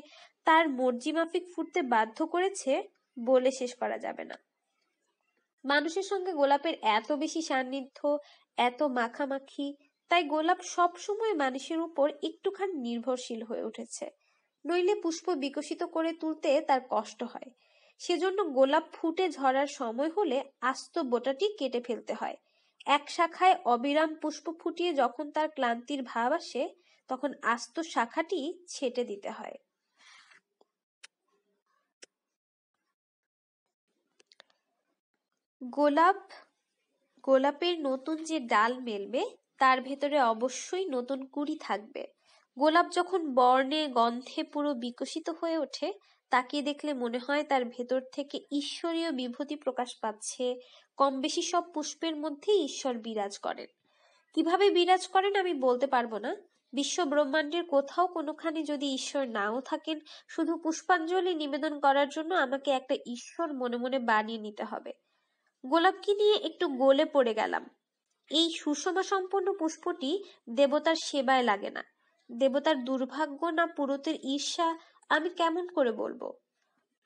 তার মর্জি মাফিক ফুটতে বাধ্য করেছে বলে শেষ করা যাবে না মানুষের সঙ্গে গোলাপের এত বেশি সান্নিধ্য এত মাখামাখি তাই গোলাপ সবসময় মানুষের উপর একটুখান নির্ভরশীল হয়ে উঠেছে নইলে পুষ্প বিকশিত করে তুলতে তার কষ্ট হয় সেজন্য গোলাপ ফুটে ঝরার সময় হলে আস্ত বোটাটি কেটে ফেলতে হয় এক শাখায় অবিরাম পুষ্প ফুটিয়ে যখন তার ক্লান্তির ভাব আসে তখন আস্ত শাখাটি ছেটে দিতে হয় গোলাপ গোলাপের নতুন যে ডাল মেলবে তার ভেতরে অবশ্যই নতুন কুড়ি থাকবে গোলাপ যখন বর্ণে গন্ধে পুরো বিকশিত হয়ে ওঠে তাকিয়ে দেখলে মনে হয় তার ভেতর থেকে ঈশ্বরীয় বিভূতি প্রকাশ পাচ্ছে কম বেশি সব পুষ্পের মধ্যেই ঈশ্বর বিরাজ করেন কিভাবে বিরাজ করেন আমি বলতে পারবো না বিশ্ব ব্রহ্মাণ্ডের কোথাও কোনোখানে যদি ঈশ্বর নাও থাকেন শুধু পুষ্পাঞ্জলি নিবেদন করার জন্য আমাকে একটা ঈশ্বর মনে মনে বানিয়ে নিতে হবে গোলাপকে নিয়ে একটু গোলে পড়ে গেলাম এই সুষমা সম্পন্ন পুষ্পটি দেবতার সেবায় লাগে না দেবতার দুর্ভাগ্য না পুরুতের ঈর্ষা আমি কেমন করে বলবো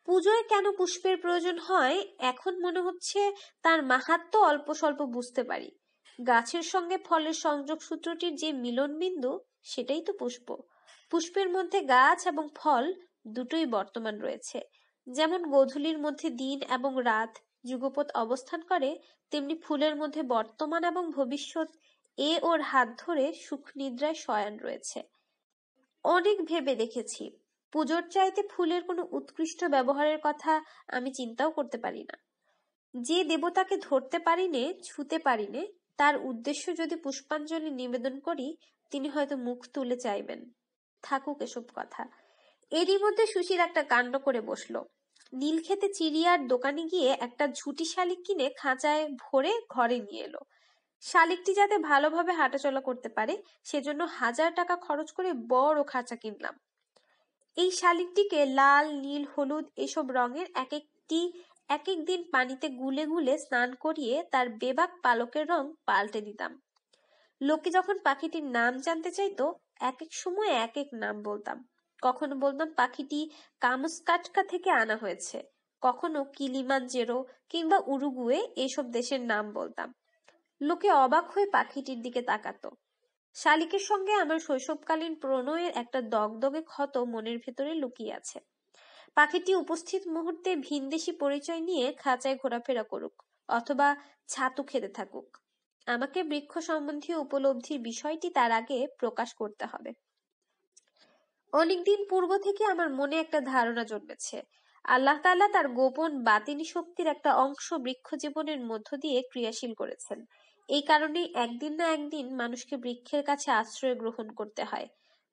পুজোয় কেন পুষ্পের প্রয়োজন হয় এখন মনে হচ্ছে তার মাহাত্ম অল্প স্বল্প বুঝতে পারি গাছের সঙ্গে ফলের সংযোগ সূত্রটির যে মিলন বিন্দু সেটাই তো পুষ্প পুষ্পের মধ্যে গাছ এবং ফল দুটোই বর্তমান রয়েছে যেমন গোধূলির মধ্যে দিন এবং রাত যুগপথ অবস্থান করে তেমনি ফুলের মধ্যে বর্তমান এবং ভবিষ্যৎ এ ওর হাত ধরে সুখ নিদ্রায় শয়ান রয়েছে অনেক ভেবে দেখেছি পুজোর চাইতে ফুলের কোনো উৎকৃষ্ট ব্যবহারের কথা আমি চিন্তাও করতে পারি না যে দেবতাকে ধরতে পারিনে ছুতে পারিনে তার উদ্দেশ্য যদি পুষ্পাঞ্জলি নিবেদন করি তিনি হয়তো মুখ তুলে চাইবেন থাকুক এসব কথা এরই মধ্যে সুশীল একটা কাণ্ড করে বসলো নীলক্ষেতে চিড়িয়ার দোকানে গিয়ে একটা ঝুটি শালিক কিনে খাঁচায় ভরে ঘরে নিয়ে এলো শালিকটি যাতে ভালোভাবে হাঁটাচলা করতে পারে সেজন্য হাজার টাকা খরচ করে বড় খাঁচা কিনলাম এই শালিকটিকে লাল, নীল, হলুদ এসব রঙের এক একটি এক এক দিন পানিতে গুলে গুলে স্নান করিয়ে তার বেবাক পালকের রং পাল্টে দিতাম লোকে যখন পাখিটির নাম জানতে চাইতো এক এক সময় এক এক নাম বলতাম কখনো বলতাম পাখিটি কামুসকাটকা থেকে আনা হয়েছে কখনো জেরো কিংবা উরুগুয়ে এসব দেশের নাম বলতাম লোকে অবাক হয়ে পাখিটির দিকে তাকাতো শালিকের সঙ্গে আমার শৈশবকালীন প্রণয়ের একটা দগদগে ক্ষত মনের ভেতরে লুকিয়ে আছে পাখিটি উপস্থিত মুহূর্তে ভিনদেশি পরিচয় নিয়ে খাঁচায় ঘোরাফেরা করুক অথবা ছাতু খেতে থাকুক আমাকে বৃক্ষ সম্বন্ধীয় উপলব্ধির বিষয়টি তার আগে প্রকাশ করতে হবে অনেকদিন পূর্ব থেকে আমার মনে একটা ধারণা জন্মেছে আল্লাহ তাল্লাহ তার গোপন বাতিনি শক্তির একটা অংশ বৃক্ষ জীবনের মধ্য দিয়ে ক্রিয়াশীল করেছেন এই কারণে একদিন না একদিন মানুষকে বৃক্ষের কাছে আশ্রয় গ্রহণ করতে হয়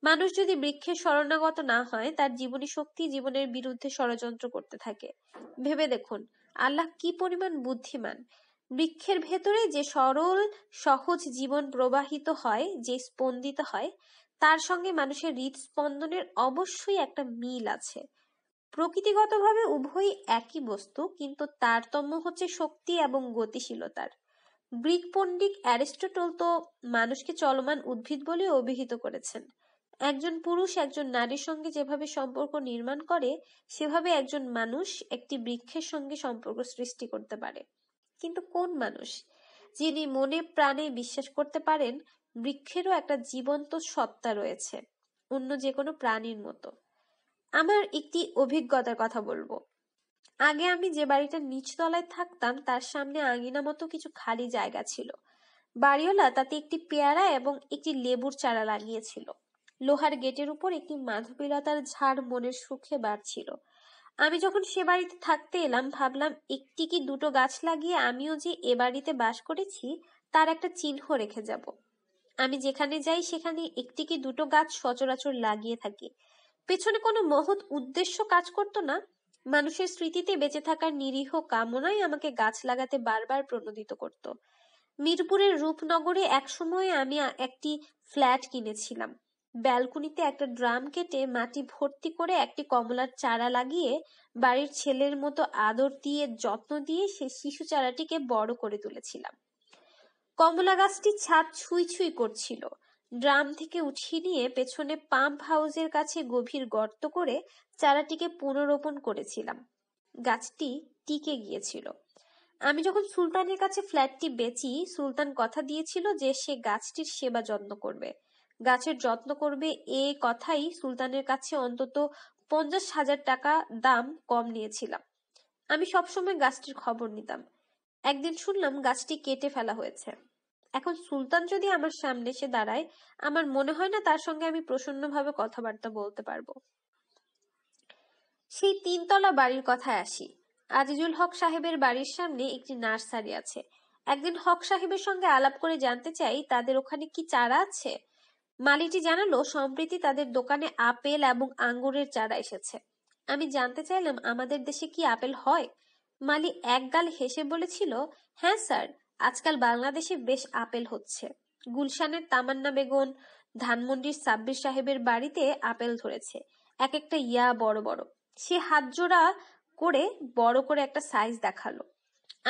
মানুষ যদি বৃক্ষের শরণাগত না হয় তার জীবনী শক্তি জীবনের বিরুদ্ধে ষড়যন্ত্র করতে থাকে ভেবে দেখুন আল্লাহ কি পরিমাণ বুদ্ধিমান বৃক্ষের ভেতরে যে সরল সহজ জীবন প্রবাহিত হয় যে স্পন্দিত হয় তার সঙ্গে মানুষের হৃদস্পন্দনের অবশ্যই একটা মিল আছে প্রকৃতিগতভাবে উভয়ই একই বস্তু কিন্তু তারতম্য হচ্ছে শক্তি এবং গতিশীলতার গ্রিক পণ্ডিত অ্যারিস্টটল তো মানুষকে চলমান উদ্ভিদ বলে অভিহিত করেছেন একজন পুরুষ একজন নারীর সঙ্গে যেভাবে সম্পর্ক নির্মাণ করে সেভাবে একজন মানুষ একটি বৃক্ষের সঙ্গে সম্পর্ক সৃষ্টি করতে পারে কিন্তু কোন মানুষ যিনি মনে প্রাণে বিশ্বাস করতে পারেন বৃক্ষেরও একটা জীবন্ত সত্তা রয়েছে অন্য যে কোনো প্রাণীর মতো আমার একটি অভিজ্ঞতার কথা বলবো আগে আমি যে বাড়িটার নিচতলায় থাকতাম তার সামনে আঙিনা মতো কিছু খালি জায়গা ছিল বাড়িওয়ালা তাতে একটি পেয়ারা এবং একটি লেবুর চারা লাগিয়েছিল লোহার গেটের উপর একটি মাধবীলতার ঝাড় মনের সুখে বাড়ছিল আমি যখন সে বাড়িতে থাকতে এলাম ভাবলাম একটি কি দুটো গাছ লাগিয়ে আমিও যে এ বাড়িতে বাস করেছি তার একটা চিহ্ন রেখে যাব আমি যেখানে যাই সেখানে একটি কি দুটো গাছ সচরাচর লাগিয়ে থাকি পেছনে কোনো মহৎ উদ্দেশ্য কাজ করতো না মানুষের স্মৃতিতে বেঁচে থাকার নিরীহ কামনাই আমাকে গাছ লাগাতে বারবার প্রণোদিত করত মিরপুরের রূপনগরে একসময়ে আমি একটি ফ্ল্যাট কিনেছিলাম ব্যালকনিতে একটা ড্রাম কেটে মাটি ভর্তি করে একটি কমলার চারা লাগিয়ে বাড়ির ছেলের মতো আদর দিয়ে যত্ন দিয়ে সেই শিশু চারাটিকে বড় করে তুলেছিলাম কমলা গাছটি ছাদ ছুঁই ছুঁই করছিল ড্রাম থেকে উঠিয়ে নিয়ে পেছনে পাম্প হাউসের কাছে গভীর গর্ত করে চারাটিকে পুনরোপণ করেছিলাম গাছটি টিকে গিয়েছিল আমি যখন সুলতানের কাছে ফ্ল্যাটটি বেচি সুলতান কথা দিয়েছিল যে সে গাছটির সেবা যত্ন করবে গাছের যত্ন করবে এ কথাই সুলতানের কাছে অন্তত পঞ্চাশ হাজার টাকা দাম কম নিয়েছিলাম আমি সবসময় গাছটির খবর নিতাম একদিন শুনলাম গাছটি কেটে ফেলা হয়েছে এখন সুলতান যদি আমার সামনে এসে দাঁড়ায় আমার মনে হয় না তার সঙ্গে আমি প্রসন্নভাবে কথাবার্তা বলতে পারবো সেই তিনতলা বাড়ির কথায় আসি আজিজুল হক সাহেবের বাড়ির সামনে একটি নার্সারি আছে একদিন হক সাহেবের সঙ্গে আলাপ করে জানতে চাই তাদের ওখানে কি চারা আছে মালিটি জানালো সম্প্রীতি তাদের দোকানে আপেল এবং আঙ্গুরের চারা এসেছে আমি জানতে চাইলাম আমাদের দেশে কি আপেল হয় মালি একগাল হেসে বলেছিল হ্যাঁ স্যার আজকাল বাংলাদেশে বেশ আপেল হচ্ছে গুলশানের তামান্না বেগুন ধানমন্ডির সাব্বির সাহেবের বাড়িতে আপেল ধরেছে এক একটা ইয়া বড় বড় সে হাত জোড়া করে বড় করে একটা সাইজ দেখালো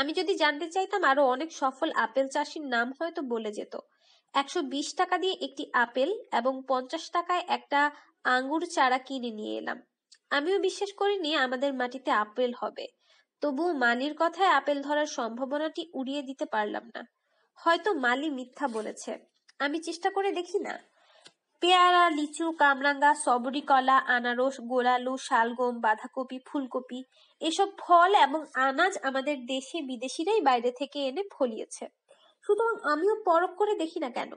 আমি যদি জানতে চাইতাম আরো অনেক সফল আপেল চাষির নাম হয়তো বলে যেত একশো বিশ টাকা দিয়ে একটি আপেল এবং পঞ্চাশ টাকায় একটা আঙ্গুর চারা কিনে নিয়ে এলাম আমিও বিশ্বাস করিনি আমাদের মাটিতে আপেল হবে তবুও মালির কথায় আপেল ধরার সম্ভাবনাটি উড়িয়ে দিতে পারলাম না হয়তো মালি মিথ্যা বলেছে আমি চেষ্টা করে দেখি না পেয়ারা লিচু কামরাঙ্গা সবরি কলা আনারস গোড়ালু শালগম বাঁধাকপি ফুলকপি এসব ফল এবং আনাজ আমাদের দেশে বিদেশিরাই বাইরে থেকে এনে ফলিয়েছে সুতরাং আমিও পরখ করে দেখি না কেন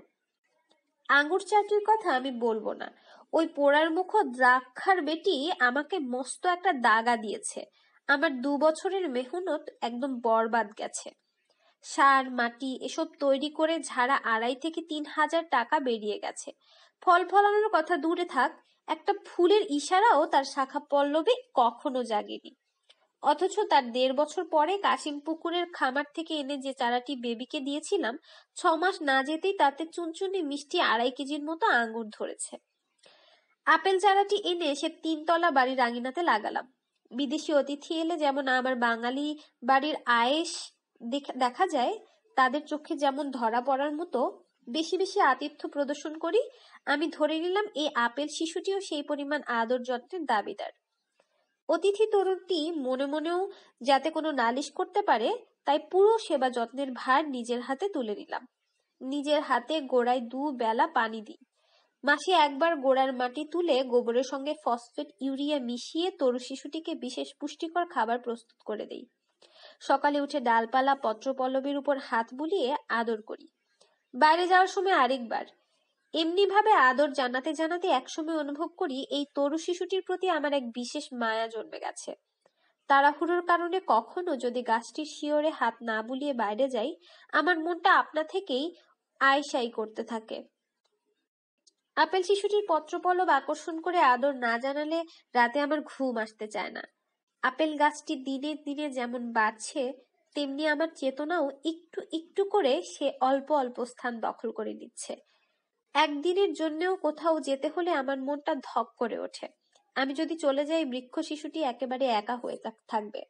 আঙ্গুর চাটনির কথা আমি বলবো না ওই পোড়ার মুখ দ্রাক্ষার বেটি আমাকে মস্ত একটা দাগা দিয়েছে আমার দু বছরের মেহনত একদম বরবাদ গেছে সার মাটি এসব তৈরি করে ঝাড়া আড়াই থেকে তিন হাজার টাকা বেরিয়ে গেছে ফল ফলানোর কথা দূরে থাক একটা ফুলের ইশারাও তার শাখা পল্লবে কখনো জাগেনি অথচ তার দেড় বছর পরে কাশিম পুকুরের খামার থেকে এনে যে চারাটি বেবিকে দিয়েছিলাম ছ মাস না যেতেই তাতে চুনচুনি মিষ্টি আড়াই কেজির মতো আঙ্গুর ধরেছে আপেল চারাটি এনে সে তিনতলা বাড়ির আঙিনাতে লাগালাম বিদেশি অতিথি এলে যেমন আমার বাঙালি বাড়ির আয়েস দেখা যায় তাদের চোখে যেমন ধরা পড়ার মতো বেশি বেশি আতিথ্য প্রদর্শন করি আমি ধরে নিলাম এই আপেল শিশুটিও সেই পরিমাণ আদর যত্নের দাবিদার অতিথি তরুণটি মনে মনেও যাতে কোনো নালিশ করতে পারে তাই পুরো সেবা যত্নের ভার নিজের হাতে তুলে নিলাম নিজের হাতে গোড়ায় দু বেলা পানি দিই মাসে একবার গোড়ার মাটি তুলে গোবরের সঙ্গে ফসফেট ইউরিয়া মিশিয়ে তরু শিশুটিকে বিশেষ পুষ্টিকর খাবার প্রস্তুত করে দেই সকালে উঠে ডালপালা পত্রপল্লবের উপর হাত বুলিয়ে আদর করি বাইরে যাওয়ার সময় আরেকবার এমনিভাবে আদর জানাতে জানাতে একসময় অনুভব করি এই তরু শিশুটির প্রতি আমার এক বিশেষ মায়া জন্মে গেছে তাড়াহুড়োর কারণে কখনো যদি গাছটির শিওরে হাত না বুলিয়ে বাইরে যাই আমার মনটা আপনা থেকেই আয়সাই করতে থাকে আপেল শিশুটির পত্রপলব আকর্ষণ করে আদর না জানালে রাতে আমার ঘুম আসতে চায় না আপেল গাছটি দিনে দিনে যেমন বাড়ছে তেমনি আমার চেতনাও একটু একটু করে সে অল্প অল্প স্থান দখল করে নিচ্ছে একদিনের জন্যেও কোথাও যেতে হলে আমার মনটা ধক করে ওঠে আমি যদি চলে যাই বৃক্ষ শিশুটি একেবারে একা হয়ে থাকবে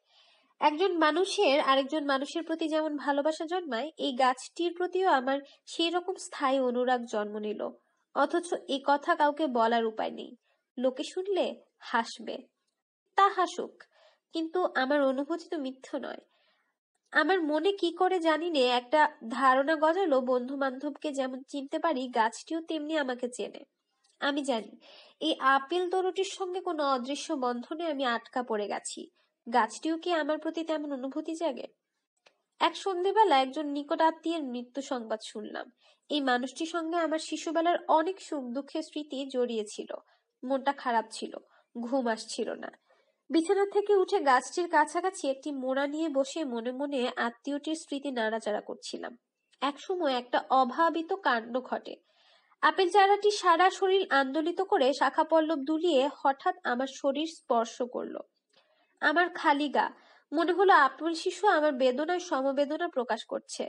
একজন মানুষের আরেকজন মানুষের প্রতি যেমন ভালোবাসা জন্মায় এই গাছটির প্রতিও আমার সেই রকম স্থায়ী অনুরাগ জন্ম নিল অথচ এই কথা কাউকে বলার উপায় নেই লোকে শুনলে হাসবে তা হাসুক কিন্তু আমার অনুভূতি তো মিথ্য নয় আমার মনে কি করে জানি নে একটা ধারণা গজালো বন্ধু বান্ধবকে যেমন চিনতে পারি গাছটিও তেমনি আমাকে চেনে আমি জানি এই আপেল তরুটির সঙ্গে কোনো অদৃশ্য বন্ধনে আমি আটকা পড়ে গেছি গাছটিও কি আমার প্রতি তেমন অনুভূতি জাগে এক সন্ধেবেলা একজন নিকট আত্মীয়ের মৃত্যু সংবাদ শুনলাম এই মানুষটির সঙ্গে আমার শিশুবেলার অনেক সুখ দুঃখের স্মৃতি জড়িয়েছিল মনটা খারাপ ছিল ঘুম আসছিল না বিছানা থেকে উঠে গাছটির কাছাকাছি একটি মোড়া নিয়ে বসে মনে মনে আত্মীয়টির স্মৃতি নাড়াচাড়া করছিলাম একসময় একটা অভাবিত কাণ্ড ঘটে আপেল চারাটি সারা শরীর আন্দোলিত করে শাখা পল্লব দুলিয়ে হঠাৎ আমার শরীর স্পর্শ করলো আমার খালি গা মনে হলো আপেল শিশু আমার বেদনায় সমবেদনা প্রকাশ করছে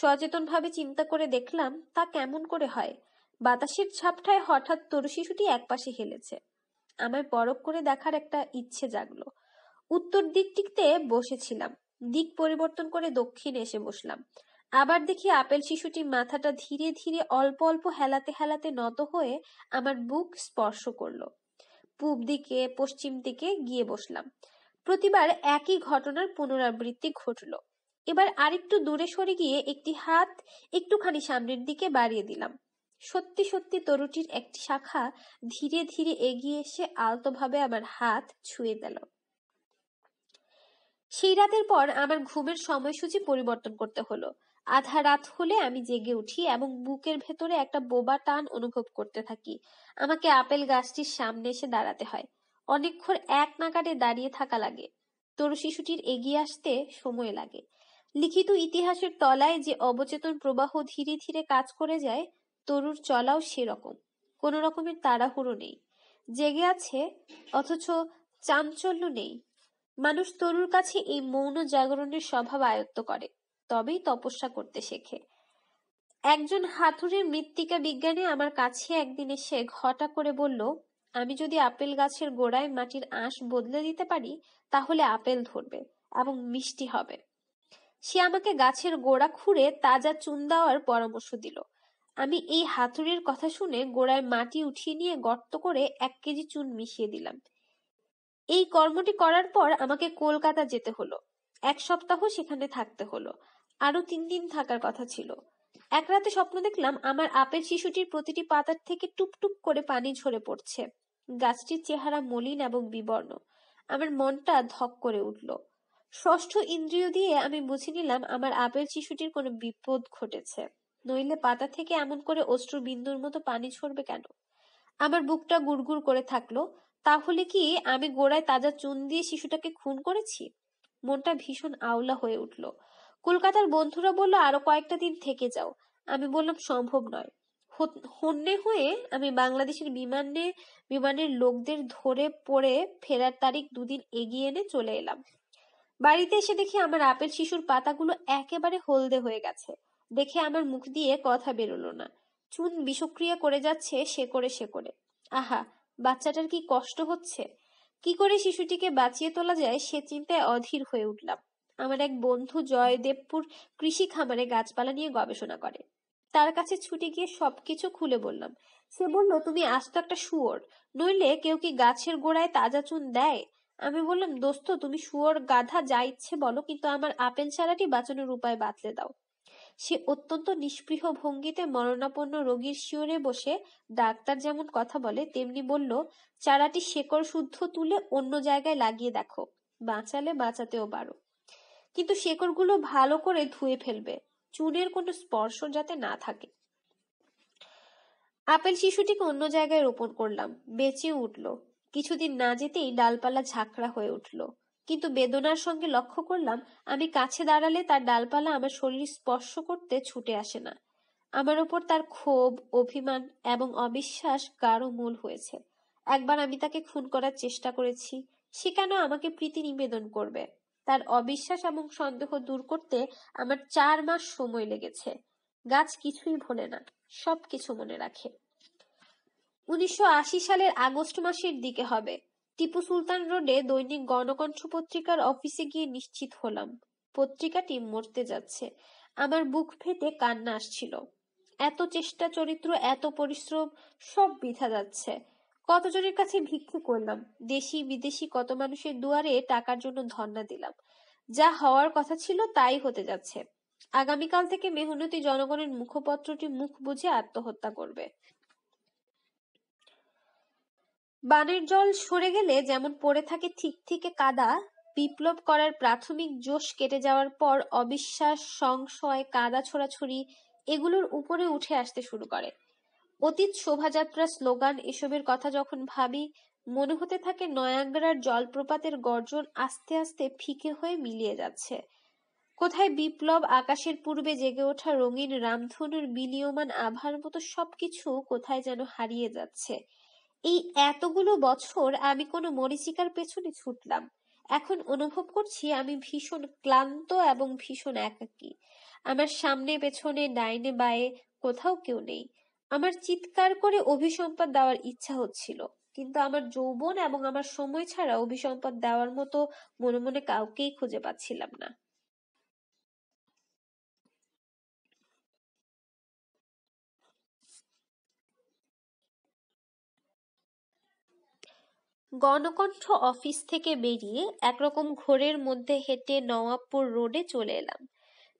সচেতনভাবে চিন্তা করে দেখলাম তা কেমন করে হয় বাতাসের ছাপটায় হঠাৎ তরু শিশুটি একপাশে হেলেছে আমায় পরখ করে দেখার একটা ইচ্ছে জাগলো উত্তর দিকটিতে বসেছিলাম দিক পরিবর্তন করে দক্ষিণে এসে বসলাম আবার দেখি আপেল শিশুটি মাথাটা ধীরে ধীরে অল্প অল্প হেলাতে হেলাতে নত হয়ে আমার বুক স্পর্শ করলো পূব দিকে পশ্চিম দিকে গিয়ে বসলাম প্রতিবার একই ঘটনার পুনরাবৃত্তি ঘটল এবার আরেকটু দূরে সরে গিয়ে একটি হাত একটুখানি সামনের দিকে বাড়িয়ে দিলাম সত্যি সত্যি তরুটির একটি শাখা ধীরে ধীরে এগিয়ে এসে আলতোভাবে আমার হাত ছুঁয়ে গেল সেই রাতের পর আমার ঘুমের সময়সূচি পরিবর্তন করতে হলো আধা রাত হলে আমি জেগে উঠি এবং বুকের ভেতরে একটা বোবা টান অনুভব করতে থাকি আমাকে আপেল গাছটির সামনে এসে দাঁড়াতে হয় অনেকক্ষণ এক নাগাড়ে দাঁড়িয়ে থাকা লাগে তরু শিশুটির এগিয়ে আসতে সময় লাগে লিখিত ইতিহাসের তলায় যে অবচেতন প্রবাহ ধীরে ধীরে কাজ করে যায় তরুর চলাও সেরকম কোনো রকমের তাড়াহুড়ো নেই জেগে আছে অথচ চাঞ্চল্য নেই মানুষ তরুর কাছে এই মৌন জাগরণের স্বভাব আয়ত্ত করে তবেই তপস্যা করতে শেখে একজন হাতুড়ির মৃত্তিকা বিজ্ঞানী আমার কাছে একদিন এসে ঘটা করে বলল আমি যদি আপেল গাছের গোড়ায় মাটির আঁশ বদলে দিতে পারি তাহলে আপেল ধরবে এবং মিষ্টি হবে সে আমাকে গাছের গোড়া খুঁড়ে তাজা চুন দেওয়ার পরামর্শ দিল আমি এই হাতুড়ির কথা শুনে গোড়ায় মাটি উঠিয়ে নিয়ে গর্ত করে এক কেজি চুন মিশিয়ে দিলাম এই কর্মটি করার পর আমাকে কলকাতা যেতে হলো এক সপ্তাহ সেখানে থাকতে হলো আরো তিন দিন থাকার কথা ছিল এক রাতে স্বপ্ন দেখলাম আমার আপের শিশুটির প্রতিটি পাতার থেকে টুপটুপ করে পানি ঝরে পড়ছে গাছটির চেহারা মলিন এবং বিবর্ণ আমার মনটা ধক করে উঠল ষষ্ঠ ইন্দ্রিয় দিয়ে আমি বুঝে নিলাম আমার আপেল শিশুটির কোনো বিপদ ঘটেছে নইলে পাতা থেকে এমন করে অশ্রু বিন্দুর মতো পানি ছড়বে কেন আমার বুকটা গুড়গুড় করে থাকলো তাহলে কি আমি গোড়ায় তাজা চুন দিয়ে শিশুটাকে খুন করেছি মনটা ভীষণ আওলা হয়ে উঠল কলকাতার বন্ধুরা বলল আরো কয়েকটা দিন থেকে যাও আমি বললাম সম্ভব নয় হন্যে হয়ে আমি বাংলাদেশের বিমানে বিমানের লোকদের ধরে পড়ে ফেরার তারিখ দুদিন এগিয়ে এনে চলে এলাম বাড়িতে এসে দেখি আমার আপেল শিশুর পাতাগুলো একেবারে হলদে হয়ে গেছে দেখে আমার মুখ দিয়ে কথা বেরোলো না চুন বিষক্রিয়া করে যাচ্ছে সে করে সে করে আহা বাচ্চাটার কি কষ্ট হচ্ছে কি করে শিশুটিকে বাঁচিয়ে তোলা যায় সে চিন্তায় অধীর হয়ে উঠলাম আমার এক বন্ধু জয়দেবপুর কৃষি খামারে গাছপালা নিয়ে গবেষণা করে তার কাছে ছুটে গিয়ে সবকিছু খুলে বললাম সে বলল তুমি আস্ত একটা শুয়োর নইলে কেউ কি গাছের গোড়ায় তাজা চুন দেয় আমি বললাম দোস্ত তুমি শুয়োর গাধা যা ইচ্ছে বলো কিন্তু আমার আপেল চারাটি বাঁচানোর উপায় বাতলে দাও সে অত্যন্ত নিস্পৃহ ভঙ্গিতে মরণাপন্ন রোগীর শিওরে বসে ডাক্তার যেমন কথা বলে তেমনি বলল চারাটি শেকড় শুদ্ধ তুলে অন্য জায়গায় লাগিয়ে দেখো বাঁচালে বাঁচাতেও পারো কিন্তু শেকড়গুলো ভালো করে ধুয়ে ফেলবে চুনের কোনো স্পর্শ যাতে না থাকে আপেল শিশুটিকে অন্য জায়গায় রোপণ করলাম বেঁচে উঠল কিছুদিন না যেতেই ডালপালা ঝাঁকড়া হয়ে উঠল কিন্তু বেদনার সঙ্গে লক্ষ্য করলাম আমি কাছে দাঁড়ালে তার ডালপালা আমার শরীর স্পর্শ করতে ছুটে আসে না আমার ওপর তার ক্ষোভ অভিমান এবং অবিশ্বাস গাঢ় মূল হয়েছে একবার আমি তাকে খুন করার চেষ্টা করেছি সে কেন আমাকে প্রীতি নিবেদন করবে তার অবিশ্বাস এবং সন্দেহ দূর করতে আমার চার মাস সময় লেগেছে গাছ কিছুই ভোলে না সব কিছু মনে রাখে উনিশশো সালের আগস্ট মাসের দিকে হবে টিপু সুলতান রোডে দৈনিক গণকণ্ঠ পত্রিকার অফিসে গিয়ে নিশ্চিত হলাম পত্রিকাটি মরতে যাচ্ছে আমার বুক ফেটে কান্না আসছিল এত চেষ্টা চরিত্র এত পরিশ্রম সব বিধা যাচ্ছে কতজনের কাছে ভিক্ষু করলাম দেশি বিদেশি কত মানুষের দুয়ারে টাকার জন্য ধর্ণা দিলাম যা হওয়ার কথা ছিল তাই হতে যাচ্ছে আগামীকাল থেকে মেহনতি জনগণের মুখপত্রটি মুখ বুঝে আত্মহত্যা করবে বানের জল সরে গেলে যেমন পড়ে থাকে থেকে কাদা বিপ্লব করার প্রাথমিক জোশ কেটে যাওয়ার পর অবিশ্বাস সংশয় কাদা ছোড়াছড়ি এগুলোর উপরে উঠে আসতে শুরু করে অতীত শোভাযাত্রা স্লোগান এসবের কথা যখন ভাবি মনে হতে থাকে নয়াগ্রার জলপ্রপাতের গর্জন আস্তে আস্তে ফিকে হয়ে মিলিয়ে যাচ্ছে কোথায় বিপ্লব আকাশের পূর্বে জেগে ওঠা রঙিন রামধনুর বিলীয়মান আভার মতো সবকিছু কোথায় যেন হারিয়ে যাচ্ছে এই এতগুলো বছর আমি কোনো মরীচিকার পেছনে ছুটলাম এখন অনুভব করছি আমি ভীষণ ক্লান্ত এবং ভীষণ একাকী আমার সামনে পেছনে ডাইনে বায়ে কোথাও কেউ নেই আমার চিৎকার করে অভিসম্পদ দেওয়ার ইচ্ছা হচ্ছিল কিন্তু আমার যৌবন এবং আমার সময় ছাড়া অভিসম্পদ দেওয়ার মতো মনে মনে কাউকেই খুঁজে পাচ্ছিলাম না গণকণ্ঠ অফিস থেকে বেরিয়ে একরকম ঘোরের মধ্যে হেঁটে নওয়াবপুর রোডে চলে এলাম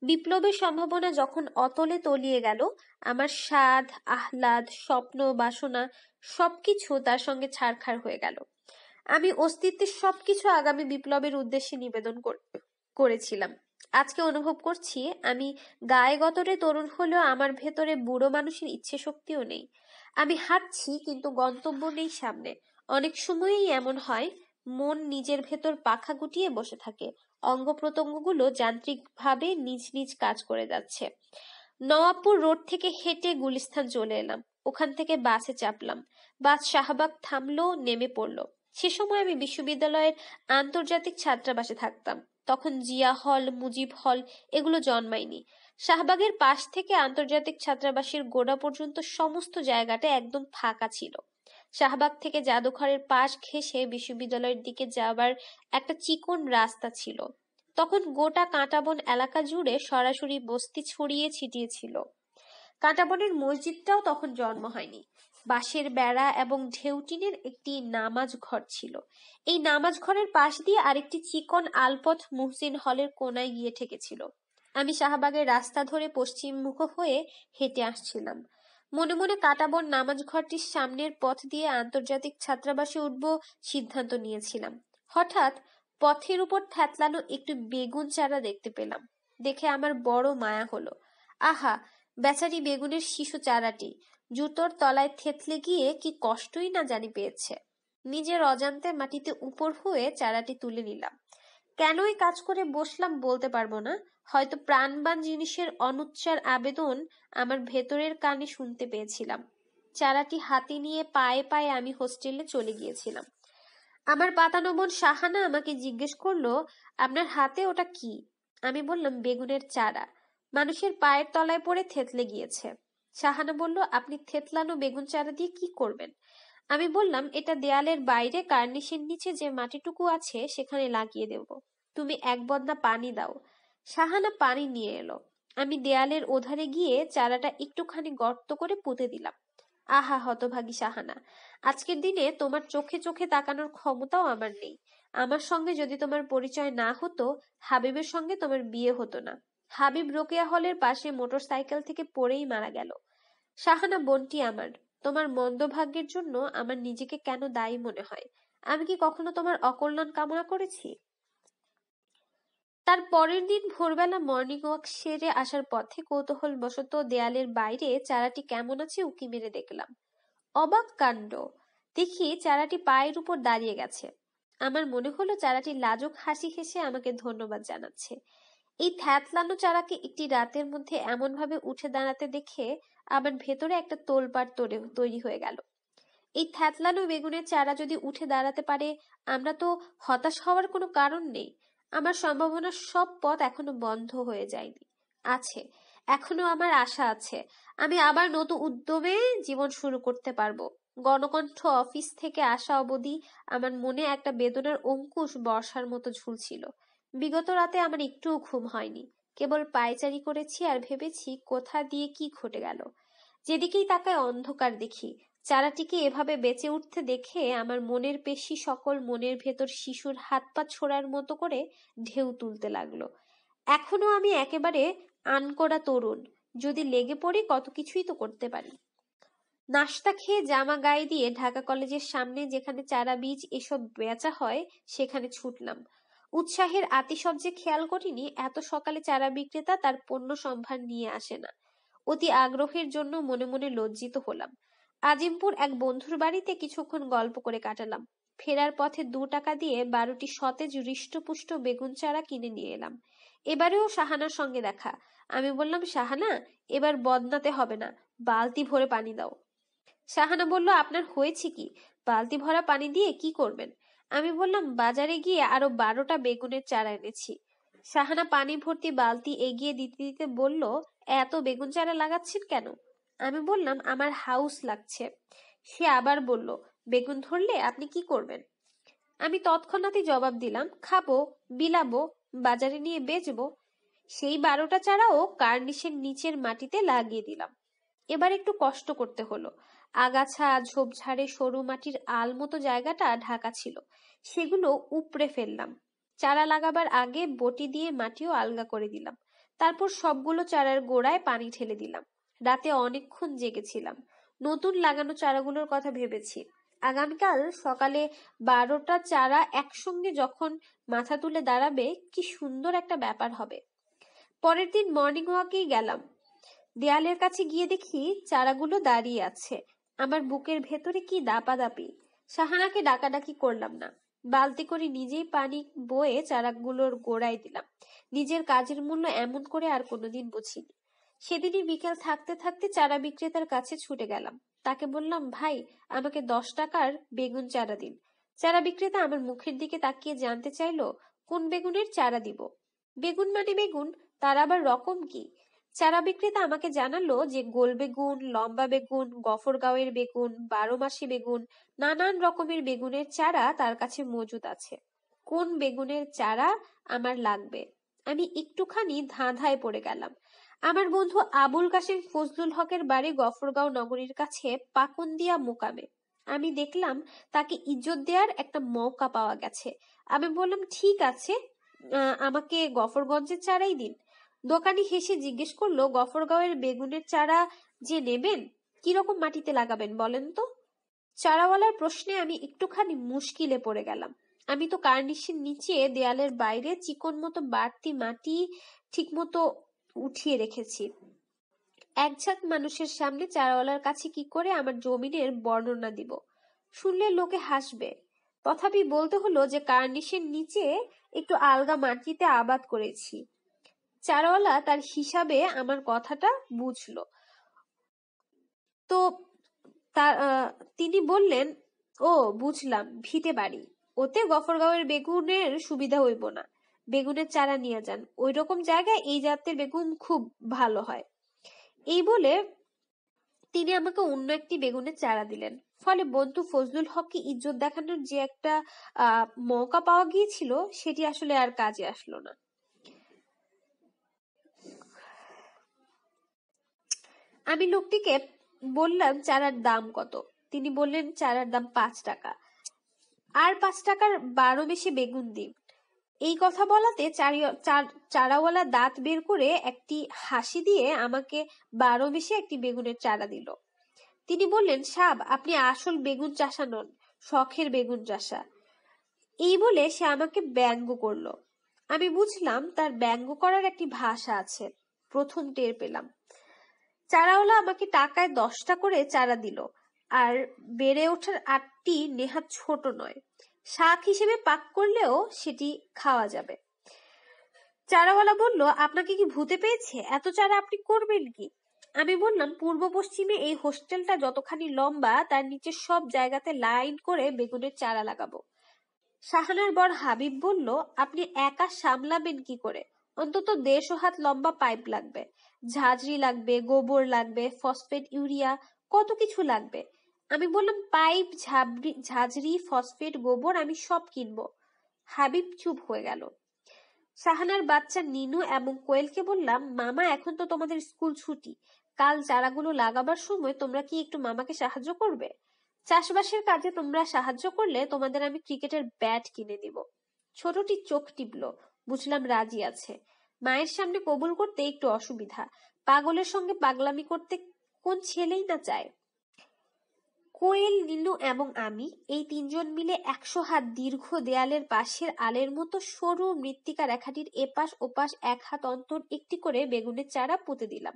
বিপ্লবের সম্ভাবনা যখন অতলে তলিয়ে গেল আমার স্বাদ আহ্লাদ স্বপ্ন বাসনা সবকিছু তার সঙ্গে ছাড়খাড় হয়ে গেল আমি অস্তিত্বের সবকিছু আগামী বিপ্লবের উদ্দেশ্যে নিবেদন করেছিলাম আজকে অনুভব করছি আমি গায়ে গতরে তরুণ হলেও আমার ভেতরে বুড়ো মানুষের ইচ্ছে শক্তিও নেই আমি হাঁটছি কিন্তু গন্তব্য নেই সামনে অনেক সময়ই এমন হয় মন নিজের ভেতর পাখা গুটিয়ে বসে থাকে অঙ্গ প্রত্যঙ্গগুলো যান্ত্রিকভাবে নিজ নিজ কাজ করে যাচ্ছে নওয়াবপুর রোড থেকে হেঁটে গুলিস্থান চলে এলাম ওখান থেকে বাসে চাপলাম বাস শাহবাগ থামলো নেমে পড়লো সে সময় আমি বিশ্ববিদ্যালয়ের আন্তর্জাতিক ছাত্রাবাসে থাকতাম তখন জিয়া হল মুজিব হল এগুলো জন্মায়নি শাহবাগের পাশ থেকে আন্তর্জাতিক ছাত্রাবাসের গোড়া পর্যন্ত সমস্ত জায়গাটা একদম ফাঁকা ছিল শাহবাগ থেকে জাদুঘরের পাশ ঘেঁষে বিশ্ববিদ্যালয়ের দিকে যাবার একটা চিকন রাস্তা ছিল তখন গোটা কাঁটাবন এলাকা জুড়ে সরাসরি বস্তি ছড়িয়ে ছিটিয়েছিল কাঁটাবনের মসজিদটাও তখন জন্ম হয়নি বাঁশের বেড়া এবং ঢেউটিনের একটি নামাজ ঘর ছিল এই নামাজ ঘরের পাশ দিয়ে আরেকটি চিকন আলপথ মুহসিন হলের কোনায় গিয়ে ঠেকেছিল আমি শাহবাগের রাস্তা ধরে পশ্চিমমুখ হয়ে হেঁটে আসছিলাম মনে মনে কাটাবন নামাজ ঘরটির সামনের পথ দিয়ে আন্তর্জাতিক ছাত্রাবাসে উঠব সিদ্ধান্ত নিয়েছিলাম হঠাৎ পথের উপর থ্যাতলানো একটু বেগুন চারা দেখতে পেলাম দেখে আমার বড় মায়া হলো আহা বেচারি বেগুনের শিশু চারাটি জুতোর তলায় থেতলে গিয়ে কি কষ্টই না জানি পেয়েছে নিজের অজান্তে মাটিতে উপর হয়ে চারাটি তুলে নিলাম কেনই কাজ করে বসলাম বলতে পারবো না হয়তো প্রাণবান জিনিসের অনুচ্চার আবেদন আমার ভেতরের কানে শুনতে পেয়েছিলাম চারাটি হাতে নিয়ে পায়ে পায়ে আমি হোস্টেলে চলে গিয়েছিলাম আমার পাতানো সাহানা আমাকে জিজ্ঞেস করলো আপনার হাতে ওটা কি আমি বললাম বেগুনের চারা মানুষের পায়ের তলায় পড়ে থেতলে গিয়েছে সাহানা বলল আপনি থেতলানো বেগুন চারা দিয়ে কি করবেন আমি বললাম এটা দেয়ালের বাইরে কার্নিশের নিচে যে মাটিটুকু আছে সেখানে লাগিয়ে দেব তুমি এক বদনা পানি দাও সাহানা পানি নিয়ে এলো আমি দেয়ালের ওধারে গিয়ে চারাটা একটুখানি গর্ত করে পুঁতে দিলাম আহা হতভাগী সাহানা আজকের দিনে তোমার চোখে চোখে তাকানোর ক্ষমতাও আমার নেই আমার সঙ্গে যদি তোমার পরিচয় না হতো হাবিবের সঙ্গে তোমার বিয়ে হতো না হাবিব রোকেয়া হলের পাশে মোটরসাইকেল থেকে পড়েই মারা গেল সাহানা বোনটি আমার তোমার মন্দ ভাগ্যের জন্য আমার নিজেকে কেন দায়ী মনে হয় আমি কি কখনো তোমার অকল্যাণ কামনা করেছি তার পরের দিন ভোরবেলা মর্নিং ওয়াক সেরে আসার পথে কৌতূহলবশত দেয়ালের বাইরে চারাটি কেমন আছে উকি মেরে দেখলাম অবাক কাণ্ড দেখি চারাটি পায়ের উপর দাঁড়িয়ে গেছে আমার মনে হলো চারাটি লাজুক হাসি হেসে আমাকে ধন্যবাদ জানাচ্ছে এই থ্যাতলানো চারাকে একটি রাতের মধ্যে এমনভাবে উঠে দাঁড়াতে দেখে আমার ভেতরে একটা তোরে তৈরি হয়ে গেল এই থ্যাতলানো বেগুনের চারা যদি উঠে দাঁড়াতে পারে আমরা তো হতাশ হওয়ার কোনো কারণ নেই আমার সম্ভাবনার সব পথ এখনো বন্ধ হয়ে যায়নি আছে এখনো আমার আশা আছে আমি আবার নতুন উদ্যমে জীবন শুরু করতে পারবো গণকণ্ঠ অফিস থেকে আসা অবধি আমার মনে একটা বেদনার অঙ্কুশ বর্ষার মতো ঝুলছিল বিগত রাতে আমার একটুও ঘুম হয়নি কেবল পায়চারি করেছি আর ভেবেছি কোথা দিয়ে কি ঘটে গেল যেদিকেই তাকায় অন্ধকার দেখি চারাটিকে এভাবে বেঁচে উঠতে দেখে আমার মনের পেশি সকল মনের ভেতর শিশুর হাত পা ছোড়ার মতো করে ঢেউ তুলতে লাগলো এখনো আমি একেবারে আনকড়া তরুণ যদি লেগে পড়ি কত কিছুই তো করতে পারি নাস্তা খেয়ে জামা গায়ে দিয়ে ঢাকা কলেজের সামনে যেখানে চারা বীজ এসব বেচা হয় সেখানে ছুটলাম উৎসাহের আতিশব যে খেয়াল করিনি এত সকালে চারা বিক্রেতা তার পণ্য সম্ভার নিয়ে আসে না অতি আগ্রহের জন্য মনে মনে লজ্জিত হলাম আজিমপুর এক বন্ধুর বাড়িতে কিছুক্ষণ গল্প করে কাটালাম ফেরার পথে দু টাকা দিয়ে বারোটি সতেজ হৃষ্টপুষ্ট বেগুন চারা কিনে নিয়ে এলাম এবারেও শাহানার সঙ্গে দেখা আমি বললাম সাহানা এবার বদনাতে হবে না বালতি ভরে পানি দাও সাহানা বলল আপনার হয়েছে কি বালতি ভরা পানি দিয়ে কি করবেন আমি বললাম বাজারে গিয়ে আরো বারোটা বেগুনের চারা এনেছি সাহানা পানি ভর্তি বালতি এগিয়ে দিতে দিতে বলল এত বেগুন চারা লাগাচ্ছেন কেন আমি বললাম আমার হাউস লাগছে সে আবার বলল বেগুন ধরলে আপনি কি করবেন আমি তৎক্ষণাৎই জবাব দিলাম খাবো বিলাবো বাজারে নিয়ে বেচবো সেই বারোটা চারাও কার্নিশের নিচের মাটিতে লাগিয়ে দিলাম এবার একটু কষ্ট করতে হলো আগাছা ঝোপঝাড়ে সরু মাটির আল মতো জায়গাটা ঢাকা ছিল সেগুলো উপড়ে ফেললাম চারা লাগাবার আগে বটি দিয়ে মাটিও আলগা করে দিলাম তারপর সবগুলো চারার গোড়ায় পানি ঠেলে দিলাম রাতে অনেকক্ষণ জেগেছিলাম নতুন লাগানো চারাগুলোর কথা ভেবেছি আগামীকাল সকালে বারোটা চারা একসঙ্গে যখন মাথা তুলে দাঁড়াবে কি সুন্দর একটা ব্যাপার হবে পরের দিন মর্নিং ওয়াকেই গেলাম দেয়ালের কাছে গিয়ে দেখি চারাগুলো দাঁড়িয়ে আছে আমার বুকের ভেতরে কি দাপাদাপি সাহানাকে ডাকাডাকি করলাম না বালতি করে নিজেই পানি বয়ে চারাগুলোর গোড়ায় দিলাম নিজের কাজের মূল্য এমন করে আর কোনোদিন বুঝিনি সেদিনই বিকেল থাকতে থাকতে চারা বিক্রেতার কাছে ছুটে গেলাম তাকে বললাম ভাই আমাকে দশ টাকার বেগুন চারা দিন চারা বিক্রেতা আমার মুখের দিকে তাকিয়ে জানতে চাইল কোন বেগুনের চারা দিব বেগুন মানে বেগুন তার আবার রকম কি চারা বিক্রেতা আমাকে জানালো যে গোল বেগুন লম্বা বেগুন গফরগাঁওয়ের বেগুন বারো মাসি বেগুন নানান রকমের বেগুনের চারা তার কাছে মজুদ আছে কোন বেগুনের চারা আমার লাগবে আমি একটুখানি ধাঁধায় পড়ে গেলাম আমার বন্ধু আবুল কাশেম ফজলুল হকের বাড়ি গফরগাঁও নগরীর কাছে পাকন্দিয়া মোকামে আমি দেখলাম তাকে ইজ্জত দেওয়ার একটা মৌকা পাওয়া গেছে আমি বললাম ঠিক আছে আমাকে গফরগঞ্জের চারাই দিন দোকানি হেসে জিজ্ঞেস করলো গফরগাঁওয়ের বেগুনের চারা যে নেবেন কিরকম মাটিতে লাগাবেন বলেন তো চারাওয়ালার প্রশ্নে আমি একটুখানি মুশকিলে পড়ে গেলাম আমি তো কার্নিশের নিচে দেয়ালের বাইরে চিকন মতো বাড়তি মাটি ঠিকমতো উঠিয়ে রেখেছি একঝাঁক মানুষের সামনে চারাওয়ালার কাছে কি করে আমার জমিনের বর্ণনা দিব শুনলে লোকে হাসবে তথাপি বলতে হলো যে কার্নিশের নিচে একটু আলগা মাটিতে আবাদ করেছি চারওয়ালা তার হিসাবে আমার কথাটা বুঝলো তো তিনি বললেন ও বুঝলাম ভিটে বাড়ি ওতে গফরগাঁওয়ের বেগুনের সুবিধা হইব না বেগুনের চারা নিয়ে যান ওই রকম জায়গায় এই জাতের বেগুন খুব ভালো হয় এই বলে তিনি আমাকে অন্য একটি বেগুনের চারা দিলেন ফলে বন্ধু ফজলুল হককে ইজ্জত দেখানোর যে একটা মৌকা পাওয়া গিয়েছিল সেটি আসলে আর কাজে আসলো না আমি লোকটিকে বললাম চারার দাম কত তিনি বললেন চারার দাম পাঁচ টাকা আর পাঁচ টাকার বারো বেশি বেগুন দিন এই কথা বলাতে চারাওয়ালা দাঁত বের করে একটি হাসি দিয়ে আমাকে বারো বেশি একটি বেগুনের চারা দিল তিনি বললেন সাব আপনি আসল বেগুন চাষা নন শখের বেগুন চাষা এই বলে সে আমাকে ব্যঙ্গ করলো আমি বুঝলাম তার ব্যঙ্গ করার একটি ভাষা আছে প্রথম টের পেলাম চারাওয়ালা আমাকে টাকায় দশটা করে চারা দিল আর বেড়ে ওঠার আটটি নেহাত ছোট নয় শাক হিসেবে পাক করলেও সেটি খাওয়া যাবে চারাওয়ালা বলল আপনাকে কি ভূতে পেয়েছে এত চারা আপনি করবেন কি আমি বললাম পূর্ব পশ্চিমে এই হোস্টেলটা যতখানি লম্বা তার নিচে সব জায়গাতে লাইন করে বেগুনের চারা লাগাবো শাহানার বর হাবিব বলল আপনি একা সামলাবেন কি করে অন্তত দেড়শো হাত লম্বা পাইপ লাগবে ঝাঁঝরি লাগবে গোবর লাগবে ফসফেট ইউরিয়া কত কিছু লাগবে আমি বললাম পাইপ ঝাবড়ি ঝাঁঝরি ফসফেট গোবর আমি সব কিনব হাবিব চুপ হয়ে গেল সাহানার বাচ্চা নিনু এবং কোয়েলকে বললাম মামা এখন তো তোমাদের স্কুল ছুটি কাল চারাগুলো লাগাবার সময় তোমরা কি একটু মামাকে সাহায্য করবে চাষবাসের কাজে তোমরা সাহায্য করলে তোমাদের আমি ক্রিকেটের ব্যাট কিনে দিব ছোটটি চোখ টিপল বুঝলাম রাজি আছে মায়ের সামনে কবুল করতে একটু অসুবিধা পাগলের সঙ্গে পাগলামি করতে কোন ছেলেই না চায় কোয়েল নীলু এবং আমি এই তিনজন মিলে একশো হাত দীর্ঘ দেয়ালের পাশের আলের মতো সরু মৃত্তিকা রেখাটির এপাশ ওপাশ এক হাত অন্তর একটি করে বেগুনের চারা পুঁতে দিলাম